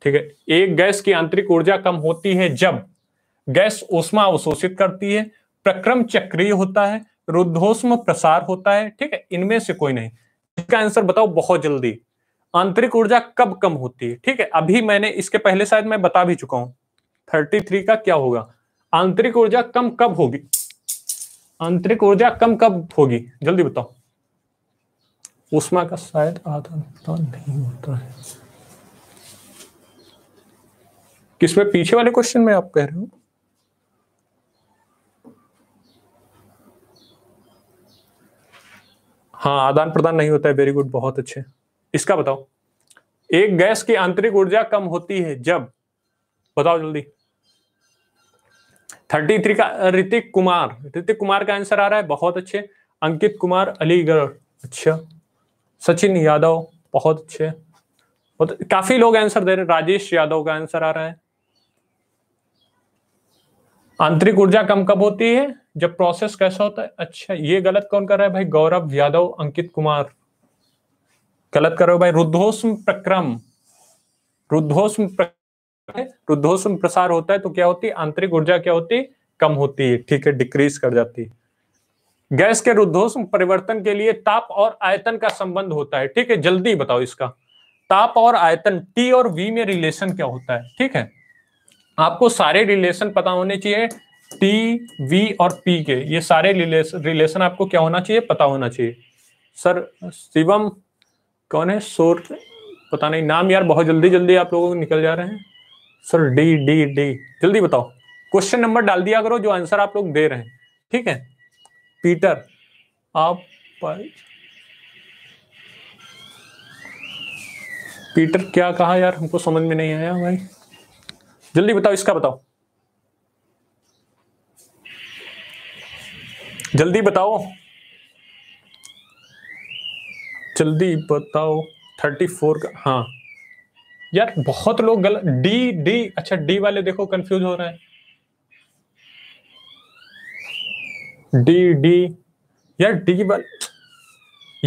ठीक है एक गैस की आंतरिक ऊर्जा कम होती है जब गैस उष्मा अवशोषित करती है प्रक्रम चक्रीय होता है रुद्धोष्म प्रसार होता है ठीक है इनमें से कोई नहीं इसका आंसर बताओ बहुत जल्दी आंतरिक ऊर्जा कब कम होती है ठीक है अभी मैंने इसके पहले शायद मैं बता भी चुका हूं थर्टी थ्री का क्या होगा आंतरिक ऊर्जा कम कब होगी आंतरिक ऊर्जा कम कब होगी जल्दी बताओ उष्मा का शायद आदान नहीं होता है किसमें पीछे वाले क्वेश्चन में आप कह रहे हो हाँ आदान प्रदान नहीं होता है वेरी गुड बहुत अच्छे इसका बताओ एक गैस की आंतरिक ऊर्जा कम होती है जब बताओ जल्दी थर्टी थ्री का ऋतिक कुमार ऋतिक कुमार का आंसर आ रहा है बहुत अच्छे अंकित कुमार अलीगढ़ अच्छा सचिन यादव बहुत अच्छे बहुत काफी लोग आंसर दे रहे राजेश यादव का आंसर आ रहा है आंतरिक ऊर्जा कम कब होती है जब प्रोसेस कैसा होता है अच्छा ये गलत कौन कर रहा है भाई गौरव यादव अंकित कुमार गलत कर रहे हो भाई रुद्धोस्म प्रक्रम रुद्धोस्म रुद्धोस्म प्रसार होता है तो क्या होती है आंतरिक ऊर्जा क्या होती है कम होती है ठीक है डिक्रीज कर जाती है गैस के रुद्धोष्म परिवर्तन के लिए ताप और आयतन का संबंध होता है ठीक है जल्दी बताओ इसका ताप और आयतन टी और वी में रिलेशन क्या होता है ठीक है आपको सारे रिलेशन पता होने चाहिए टी वी और पी के ये सारे रिलेशन आपको क्या होना चाहिए पता होना चाहिए सर शिवम कौन है सोर पता नहीं नाम यार बहुत जल्दी जल्दी आप लोगों को निकल जा रहे हैं सर डी डी डी जल्दी बताओ क्वेश्चन नंबर डाल दिया करो जो आंसर आप लोग दे रहे हैं ठीक है पीटर आप पीटर क्या कहा यार हमको समझ में नहीं आया भाई जल्दी बताओ इसका बताओ जल्दी बताओ जल्दी बताओ थर्टी फोर का हाँ यार बहुत लोग गलत डी डी अच्छा डी वाले देखो कंफ्यूज हो रहे हैं डी डी यार डी वाले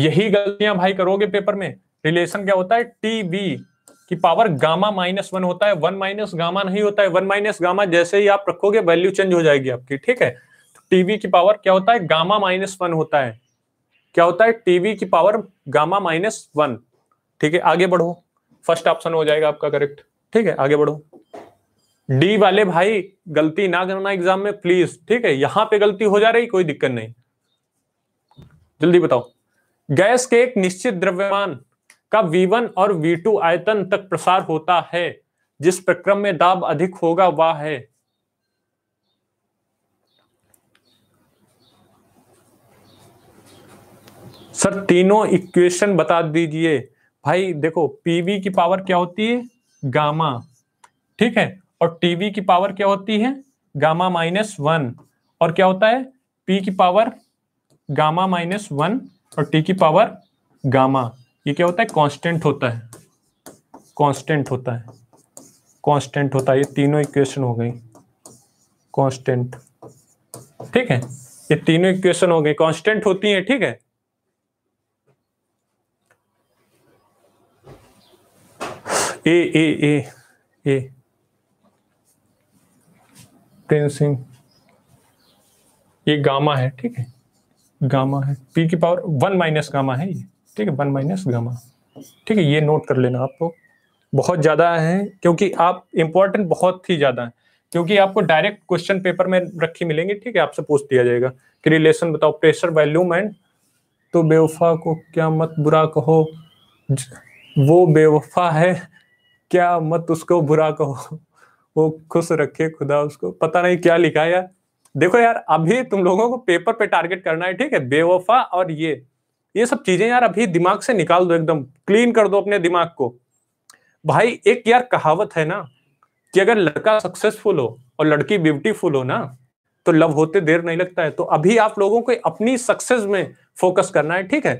यही गलतियां भाई करोगे पेपर में रिलेशन क्या होता है टी बी की पावर गामा माइनस वन होता है वन माइनस गामा नहीं होता है वन माइनस गामा जैसे ही आप रखोगे वैल्यू चेंज हो जाएगी आपकी ठीक है टीवी की पावर क्या होता है गामा माइनस वन होता है क्या होता है टीवी की पावर गामा माइनस वन ठीक है आगे बढ़ो फर्स्ट ऑप्शन हो जाएगा आपका करेक्ट ठीक है आगे बढ़ो डी वाले भाई गलती ना करना एग्जाम में प्लीज ठीक है यहां पे गलती हो जा रही कोई दिक्कत नहीं जल्दी बताओ गैस के एक निश्चित द्रव्यमान का V1 और V2 आयतन तक प्रसार होता है जिस प्रक्रम में दाब अधिक होगा वह है सर तीनों इक्वेशन बता दीजिए भाई देखो पीवी की पावर क्या होती है गामा ठीक है और टीवी की पावर क्या होती है गामा माइनस वन और क्या होता है पी की पावर गामा माइनस वन और टी की पावर गामा ये क्या होता है कांस्टेंट होता है कांस्टेंट होता है कांस्टेंट होता है ये तीनों इक्वेशन हो गई कांस्टेंट ठीक है ये तीनों इक्वेशन हो गई कांस्टेंट होती है ठीक है A A A A tensing ये गामा है ठीक है गामा है पी की पावर वन माइनस गामा है ये ठीक है वन माइनस गामा ठीक है ये नोट कर लेना आपको बहुत ज़्यादा है क्योंकि आप इंपॉर्टेंट बहुत ही ज़्यादा है क्योंकि आपको डायरेक्ट क्वेश्चन पेपर में रखी मिलेंगे ठीक है आपसे पूछ दिया जाएगा कि रिलेशन बताओ प्रेशर वैल्यूम एंड तो बेवफा को क्या मत बुरा कहो वो बेवफा है क्या मत उसको बुरा कहो वो खुश रखे खुदा उसको पता नहीं क्या लिखा यार देखो यार अभी तुम लोगों को पेपर पे टारगेट करना है ठीक है बेवफा और ये ये सब चीजें यार अभी दिमाग से निकाल दो एकदम क्लीन कर दो अपने दिमाग को भाई एक यार कहावत है ना कि अगर लड़का सक्सेसफुल हो और लड़की ब्यूटीफुल हो ना तो लव होते देर नहीं लगता है तो अभी आप लोगों को अपनी सक्सेस में फोकस करना है ठीक है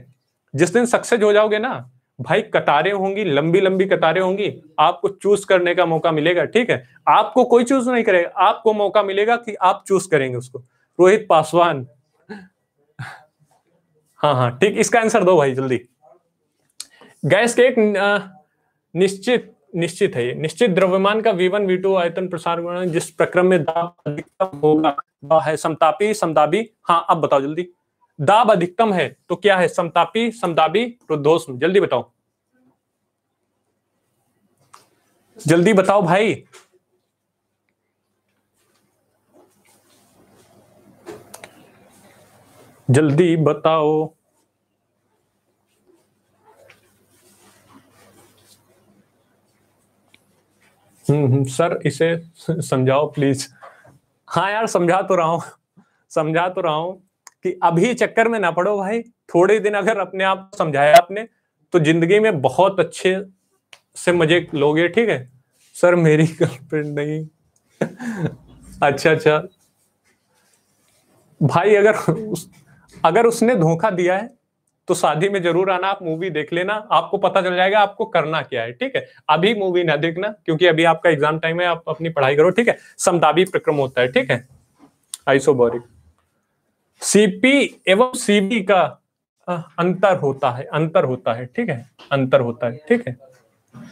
जिस दिन सक्सेस हो जाओगे ना भाई कतारें होंगी लंबी लंबी कतारें होंगी आपको चूज करने का मौका मिलेगा ठीक है आपको कोई चूज नहीं करेगा आपको मौका मिलेगा कि आप चूज करेंगे उसको रोहित पासवान हाँ हाँ ठीक इसका आंसर दो भाई जल्दी गैस के एक निश्चित निश्चित है ये निश्चित द्रव्यमान का वी टू आयतन प्रसार गुणन जिस प्रक्रम में दाब अधिकतम होगा वह है समतापी समतापी हाँ अब बताओ जल्दी दाब अधिकतम है तो क्या है समतापी समदाबी रुद्धोष्म जल्दी बताओ जल्दी बताओ भाई जल्दी बताओ हम्म, हम्म सर इसे समझाओ प्लीज हाँ यार समझा तो रहा हूं समझा तो रहा हूं कि अभी चक्कर में ना पड़ो भाई थोड़े दिन अगर अपने आप समझाया आपने तो जिंदगी में बहुत अच्छे से मजे लोगे ठीक है सर मेरी गर्लफ्रेंड [LAUGHS] नहीं अच्छा अच्छा भाई अगर उस, अगर उसने धोखा दिया है तो शादी में जरूर आना आप मूवी देख लेना आपको पता चल जाएगा आपको करना क्या है ठीक है अभी मूवी ना देखना क्योंकि अभी आपका एग्जाम टाइम है आप अपनी पढ़ाई करो ठीक है समदाबी प्रक्रम होता है ठीक है आई सो बोरिंग सीपी एवं सीबी का अंतर होता है अंतर होता है ठीक है अंतर होता है ठीक है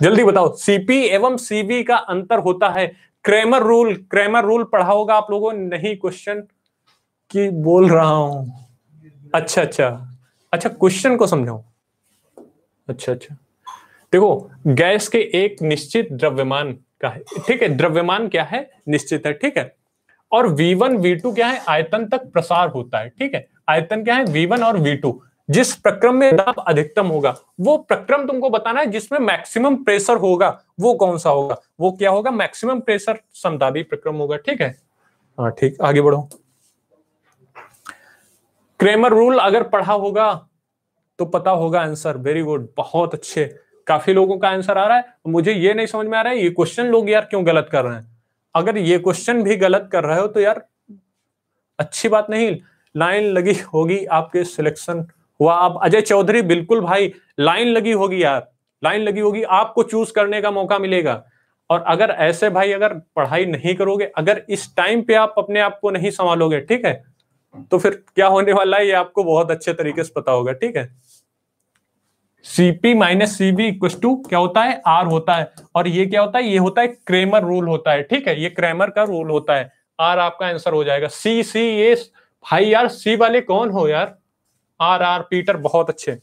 जल्दी बताओ सीपी एवं सीबी का अंतर होता है क्रेमर रूल क्रेमर रूल पढ़ा होगा आप लोगों नहीं क्वेश्चन की बोल रहा हूं अच्छा अच्छा अच्छा क्वेश्चन को समझाओ अच्छा अच्छा देखो गैस के एक निश्चित द्रव्यमान का है ठीक है द्रव्यमान क्या है निश्चित है ठीक है और v1 v2 क्या है आयतन तक प्रसार होता है ठीक है आयतन क्या है v1 और v2 जिस प्रक्रम में दाब अधिकतम होगा वो प्रक्रम तुमको बताना है जिसमें मैक्सिमम प्रेशर होगा वो कौन सा होगा वो क्या होगा मैक्सिमम प्रेशर समदाबी प्रक्रम होगा ठीक है हाँ ठीक आगे बढ़ो क्रेमर रूल अगर पढ़ा होगा तो पता होगा आंसर वेरी गुड बहुत अच्छे काफी लोगों का आंसर आ रहा है मुझे ये नहीं समझ में आ रहा है ये क्वेश्चन लोग यार क्यों गलत कर रहे हैं अगर ये क्वेश्चन भी गलत कर रहे हो तो यार अच्छी बात नहीं लाइन लगी होगी आपके सिलेक्शन हुआ आप अजय चौधरी बिल्कुल भाई लाइन लगी होगी यार लाइन लगी होगी आपको चूज करने का मौका मिलेगा और अगर ऐसे भाई अगर पढ़ाई नहीं करोगे अगर इस टाइम पे आप अपने आप को नहीं संभालोगे ठीक है तो फिर क्या होने वाला है ये आपको बहुत अच्छे तरीके से पता होगा ठीक है CP minus CV equal to क्या होता है आर होता है और ये क्या होता है ये होता है क्रेमर रूल होता है ठीक है ये क्रेमर का रूल होता है आर आपका आंसर हो जाएगा सी सी ए भाई यार सी वाले कौन हो यार आर आर पीटर बहुत अच्छे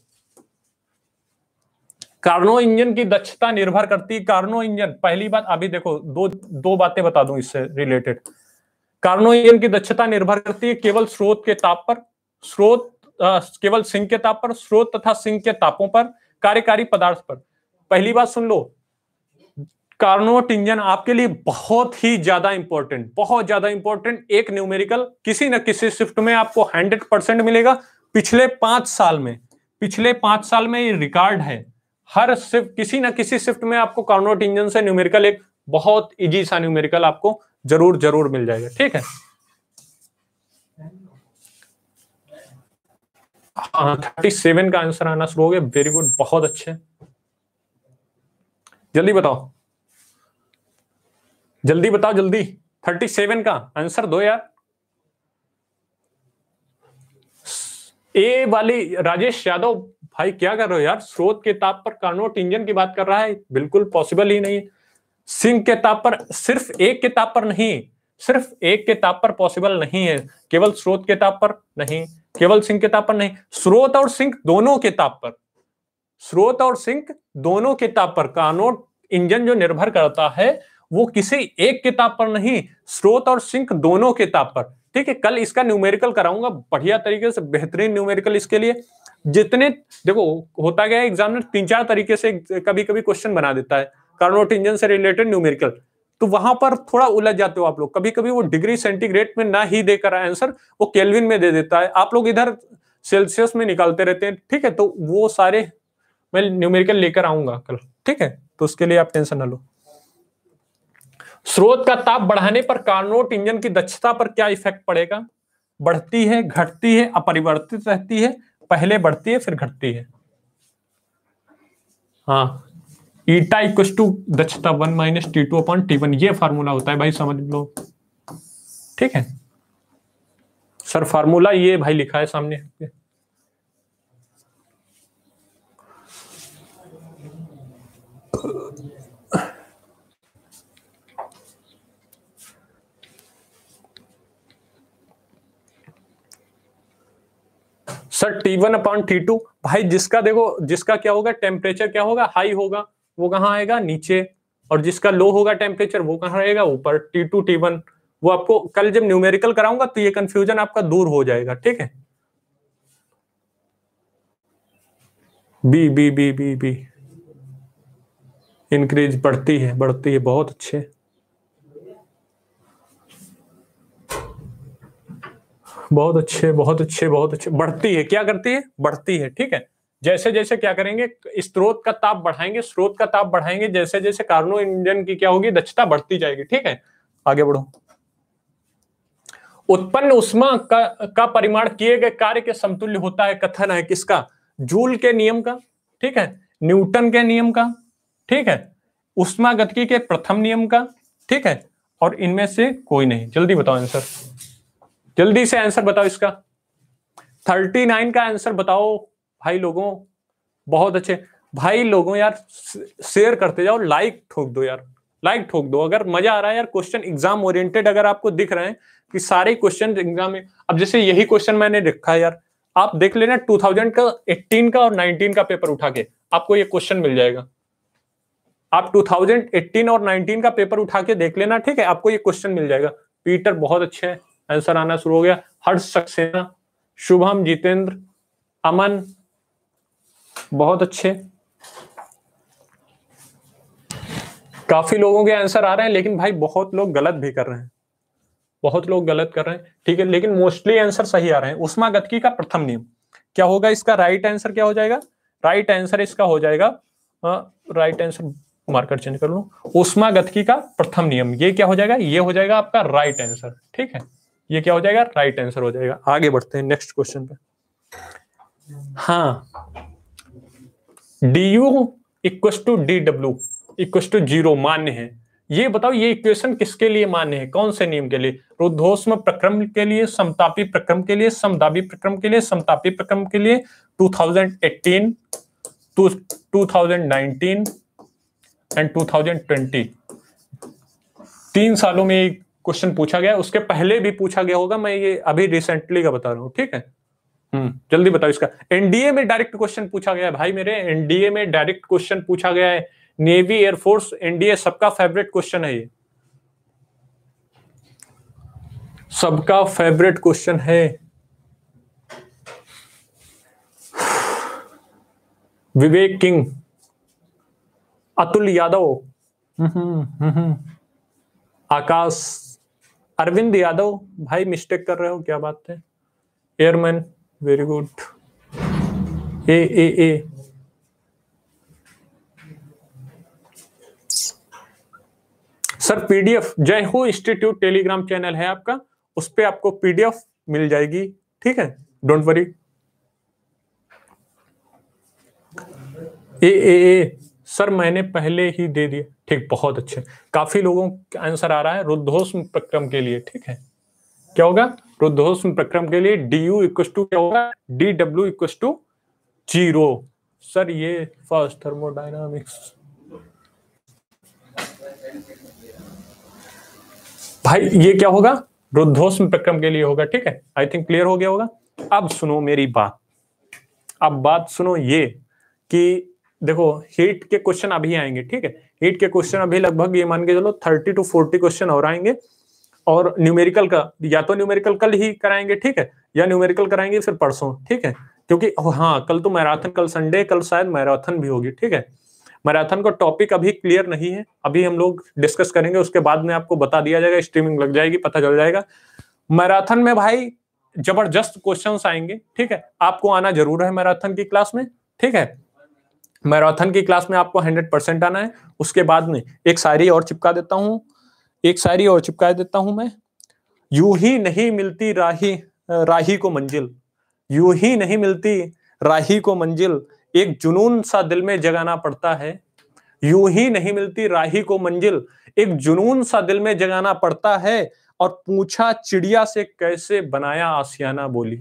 कार्नो इंजन की दक्षता निर्भर करती है कार्नो इंजन पहली बात अभी देखो दो दो बातें बता दूं इससे रिलेटेड कार्नो इंजन की दक्षता निर्भर करती है केवल स्रोत के ताप पर स्रोत केवल सिंह के ताप पर स्रोत तथा सिंह के तापों पर कार्यकारी पदार्थ पर पहली बात सुन लो कार्नोट इंजन आपके लिए बहुत ही ज्यादा इंपॉर्टेंट बहुत ज्यादा इंपॉर्टेंट एक न्यूमेरिकल किसी न किसी शिफ्ट में आपको हंड्रेड परसेंट मिलेगा पिछले पांच साल में पिछले पांच साल में ये रिकॉर्ड है हर शिफ्ट किसी न किसी शिफ्ट में आपको कार्नोट इंजन से न्यूमेरिकल एक बहुत इजी सा न्यूमेरिकल आपको जरूर जरूर मिल जाएगा ठीक है हाँ थर्टी सेवन का आंसर आना शुरू हो गया वेरी गुड बहुत अच्छे जल्दी बताओ जल्दी बताओ जल्दी थर्टी सेवन का आंसर दो यार ए वाली राजेश यादव भाई क्या कर रहे हो यार स्रोत के ताप पर कार्नोट इंजन की बात कर रहा है बिल्कुल पॉसिबल ही नहीं सिंह के ताप पर सिर्फ एक के ताप पर नहीं सिर्फ एक के ताप पर पॉसिबल नहीं है केवल स्रोत के ताप पर नहीं केवल सिंक के ताप पर नहीं स्रोत और सिंक दोनों के ताप पर स्रोत और सिंक दोनों के ताप पर कानोट इंजन जो निर्भर करता है वो किसी एक किताब पर नहीं स्रोत और सिंक दोनों के ताप पर ठीक है कल इसका न्यूमेरिकल कराऊंगा बढ़िया तरीके से बेहतरीन न्यूमेरिकल इसके लिए जितने देखो होता गया एग्जाम में तीन चार तरीके से कभी कभी क्वेश्चन बना देता है कार्नोट इंजन से रिलेटेड न्यूमेरिकल तो वहां पर थोड़ा उलझ जाते हो आप लोग कभी कभी वो डिग्री सेंटीग्रेड में ना ही देकर आंसर वो केल्विन में दे देता है आप लोग इधर सेल्सियस में निकालते रहते हैं ठीक है तो वो सारे मैं न्यूमेरिकल लेकर आऊंगा कल ठीक है तो उसके लिए आप टेंशन ना लो स्रोत का ताप बढ़ाने पर कार्नोट इंजन की दक्षता पर क्या इफेक्ट पड़ेगा बढ़ती है घटती है अपरिवर्तित रहती है पहले बढ़ती है फिर घटती है हाँ ईटा इक्व टू दक्षता one minus T two upon T one ये फार्मूला होता है भाई समझ लो ठीक है सर फार्मूला ये भाई लिखा है सामने sir T one upon T two भाई जिसका देखो जिसका क्या होगा टेम्परेचर क्या होगा हाई होगा वो कहाँ आएगा नीचे और जिसका लो होगा टेम्परेचर वो कहाँ रहेगा ऊपर टी टू टी वन वो आपको कल जब न्यूमेरिकल कराऊंगा तो ये कंफ्यूजन आपका दूर हो जाएगा ठीक है B B B B B increase बढ़ती है बढ़ती है बहुत अच्छे बहुत अच्छे बहुत अच्छे बहुत अच्छे बढ़ती है क्या करती है बढ़ती है ठीक है जैसे जैसे क्या करेंगे स्त्रोत का ताप बढ़ाएंगे स्रोत का ताप बढ़ाएंगे जैसे जैसे कार्नो इंजन की क्या होगी दक्षता बढ़ती जाएगी ठीक है आगे बढ़ो उत्पन्न उष्मा का का परिमाण किए गए कार्य के समतुल्य होता है कथन है किसका जूल के नियम का ठीक है न्यूटन के नियम का ठीक है उष्मा गतिकी के प्रथम नियम का ठीक है और इनमें से कोई नहीं जल्दी बताओ आंसर जल्दी से आंसर बताओ इसका थर्टी नाइन का आंसर बताओ भाई लोगों बहुत अच्छे भाई लोगों यार शेयर करते जाओ लाइक ठोक दो यार लाइक ठोक दो अगर मजा आ रहा है यार क्वेश्चन एग्जाम ओरिएंटेड अगर आपको दिख रहे हैं कि सारे क्वेश्चन एग्जाम में अब जैसे यही क्वेश्चन मैंने रखा है यार आप देख लेना 2000 का 18 का और 19 का पेपर उठा के आपको ये क्वेश्चन मिल जाएगा आप 2018 और 19 का पेपर उठा के देख लेना ठीक है आपको ये क्वेश्चन मिल जाएगा पीटर बहुत अच्छे आंसर आना शुरू हो गया हर्ष सक्सेना शुभम जितेंद्र अमन बहुत अच्छे काफी लोगों के आंसर आ रहे हैं लेकिन भाई बहुत लोग गलत भी कर रहे हैं बहुत लोग गलत कर रहे हैं ठीक है लेकिन मोस्टली आंसर सही आ रहे हैं उष्मा गतकी का प्रथम नियम क्या होगा इसका राइट आंसर क्या हो जाएगा राइट आंसर इसका हो जाएगा राइट आंसर मार्कर चेंज कर लू उष्मा गतकी का प्रथम नियम ये क्या हो जाएगा ये हो जाएगा आपका राइट आंसर ठीक है ये क्या हो जाएगा राइट आंसर हो जाएगा आगे बढ़ते हैं नेक्स्ट क्वेश्चन पे हाँ D U equal to D W equal to zero मान्य है ये बताओ ये इक्वेशन किसके लिए मान्य है कौन से नियम के लिए रुद्धोष्म प्रक्रम के लिए समतापी प्रक्रम के लिए समतापी प्रक्रम के लिए समतापी प्रक्रम के लिए 2018 2019 एंड 2020 तीन सालों में क्वेश्चन पूछा गया उसके पहले भी पूछा गया होगा मैं ये अभी रिसेंटली का बता रहा हूँ ठीक है हम्म, जल्दी बताओ इसका एनडीए में डायरेक्ट क्वेश्चन पूछा गया है भाई मेरे एनडीए में डायरेक्ट क्वेश्चन पूछा गया है नेवी एयरफोर्स एनडीए सबका फेवरेट क्वेश्चन है ये सबका फेवरेट क्वेश्चन है विवेक किंग अतुल यादव आकाश अरविंद यादव भाई मिस्टेक कर रहे हो क्या बात है airman very good a a a sir PDF जय हो इंस्टीट्यूट टेलीग्राम चैनल है आपका उस पर आपको पीडीएफ मिल जाएगी ठीक है don't worry A A A sir मैंने पहले ही दे दिया ठीक बहुत अच्छे काफी लोगों का आंसर आ रहा है रुद्धोष प्रक्रम के लिए ठीक है क्या होगा रुद्धोष्म तो प्रक्रम के लिए डी यू इक्व टू क्या होगा D W equal to zero sir ये फर्स्ट थर्मोडाइनामिक्स भाई ये क्या होगा रुद्धोष्म प्रक्रम के लिए होगा ठीक है आई थिंक क्लियर हो गया होगा अब सुनो मेरी बात अब बात सुनो ये कि देखो हीट के क्वेश्चन अभी आएंगे ठीक है हीट के क्वेश्चन अभी लगभग ये मान के चलो थर्टी टू फोर्टी क्वेश्चन और आएंगे और न्यूमेरिकल का या तो न्यूमेरिकल कल ही कराएंगे ठीक है या न्यूमेरिकल कराएंगे फिर परसों ठीक है क्योंकि हाँ कल तो मैराथन कल संडे कल शायद मैराथन भी होगी ठीक है मैराथन का टॉपिक अभी क्लियर नहीं है अभी हम लोग डिस्कस करेंगे उसके बाद में आपको बता दिया जाएगा स्ट्रीमिंग लग जाएगी पता चल जाएगा मैराथन में भाई जबरदस्त क्वेश्चंस आएंगे ठीक है आपको आना जरूर है मैराथन की क्लास में ठीक है मैराथन की क्लास में आपको हंड्रेड परसेंट आना है उसके बाद में एक शायरी और चिपका देता हूँ एक शायरी और चिपका देता हूं मैं यू ही नहीं मिलती राही राही को मंजिल यू ही नहीं मिलती राही को मंजिल एक जुनून सा दिल में जगाना पड़ता है यू ही नहीं मिलती राही को मंजिल एक जुनून सा दिल में जगाना पड़ता है और पूछा चिड़िया से कैसे बनाया आसियाना बोली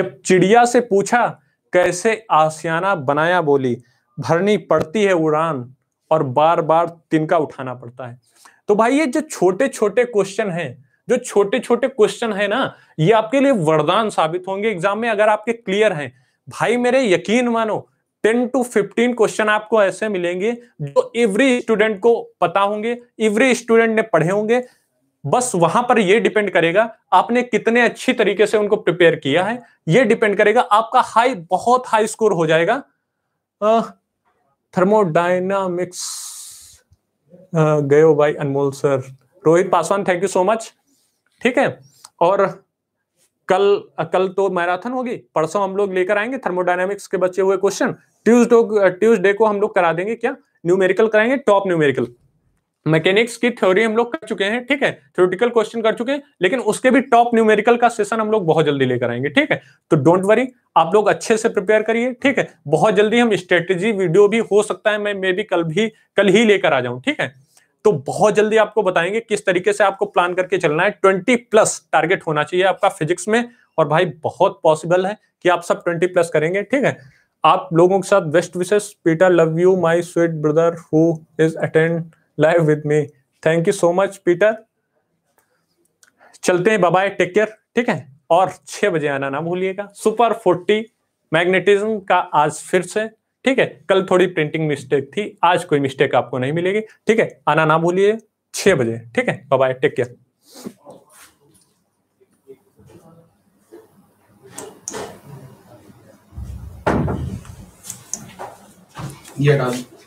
जब चिड़िया से पूछा कैसे आसियाना बनाया बोली भरनी पड़ती है उड़ान और बार बार तिनका उठाना पड़ता है तो भाई ये जो छोटे छोटे क्वेश्चन हैं जो छोटे छोटे क्वेश्चन है ना ये आपके लिए वरदान साबित होंगे एग्जाम में अगर आपके क्लियर हैं भाई मेरे यकीन मानो टेन टू फिफ्टीन क्वेश्चन आपको ऐसे मिलेंगे जो एवरी स्टूडेंट को पता होंगे एवरी स्टूडेंट ने पढ़े होंगे बस वहां पर यह डिपेंड करेगा आपने कितने अच्छी तरीके से उनको प्रिपेयर किया है यह डिपेंड करेगा आपका हाई बहुत हाई स्कोर हो जाएगा थर्मोडाइनामिक्स गए हो भाई Anmol sir Rohit Paswan thank you so much ठीक है और कल कल तो मैराथन होगी परसों हम लोग लेकर आएंगे थर्मोडाइनमिक्स के बचे हुए क्वेश्चन ट्यूजडे ट्यूजडे को हम लोग करा देंगे क्या न्यूमेरिकल कराएंगे टॉप न्यूमेरिकल मैकेनिक्स की थ्योरी हम लोग कर चुके हैं ठीक है थ्योरिटिकल क्वेश्चन कर चुके हैं लेकिन उसके भी टॉप न्यूमेरिकल का सेशन हम लोग बहुत जल्दी लेकर आएंगे ठीक है तो डोंट वरी आप लोग अच्छे से प्रिपेयर करिए ठीक है बहुत जल्दी हम स्ट्रेटेजी वीडियो भी हो सकता है मैं मे भी कल भी कल ही लेकर आ जाऊं ठीक है तो बहुत जल्दी आपको बताएंगे किस तरीके से आपको प्लान करके चलना है ट्वेंटी प्लस टारगेट होना चाहिए आपका फिजिक्स में और भाई बहुत पॉसिबल है कि आप सब ट्वेंटी प्लस करेंगे ठीक है आप लोगों के साथ best wishes Peter love you my sweet brother who is attend live with me thank you so much Peter चलते हैं बाय टेक केयर ठीक है और छह बजे आना ना भूलिएगा सुपर फोर्टी मैग्नेटिज्म का आज फिर से ठीक है कल थोड़ी प्रिंटिंग मिस्टेक थी आज कोई मिस्टेक आपको नहीं मिलेगी ठीक है आना ना भूलिए छह बजे ठीक है बाय टेक केयर ये yeah,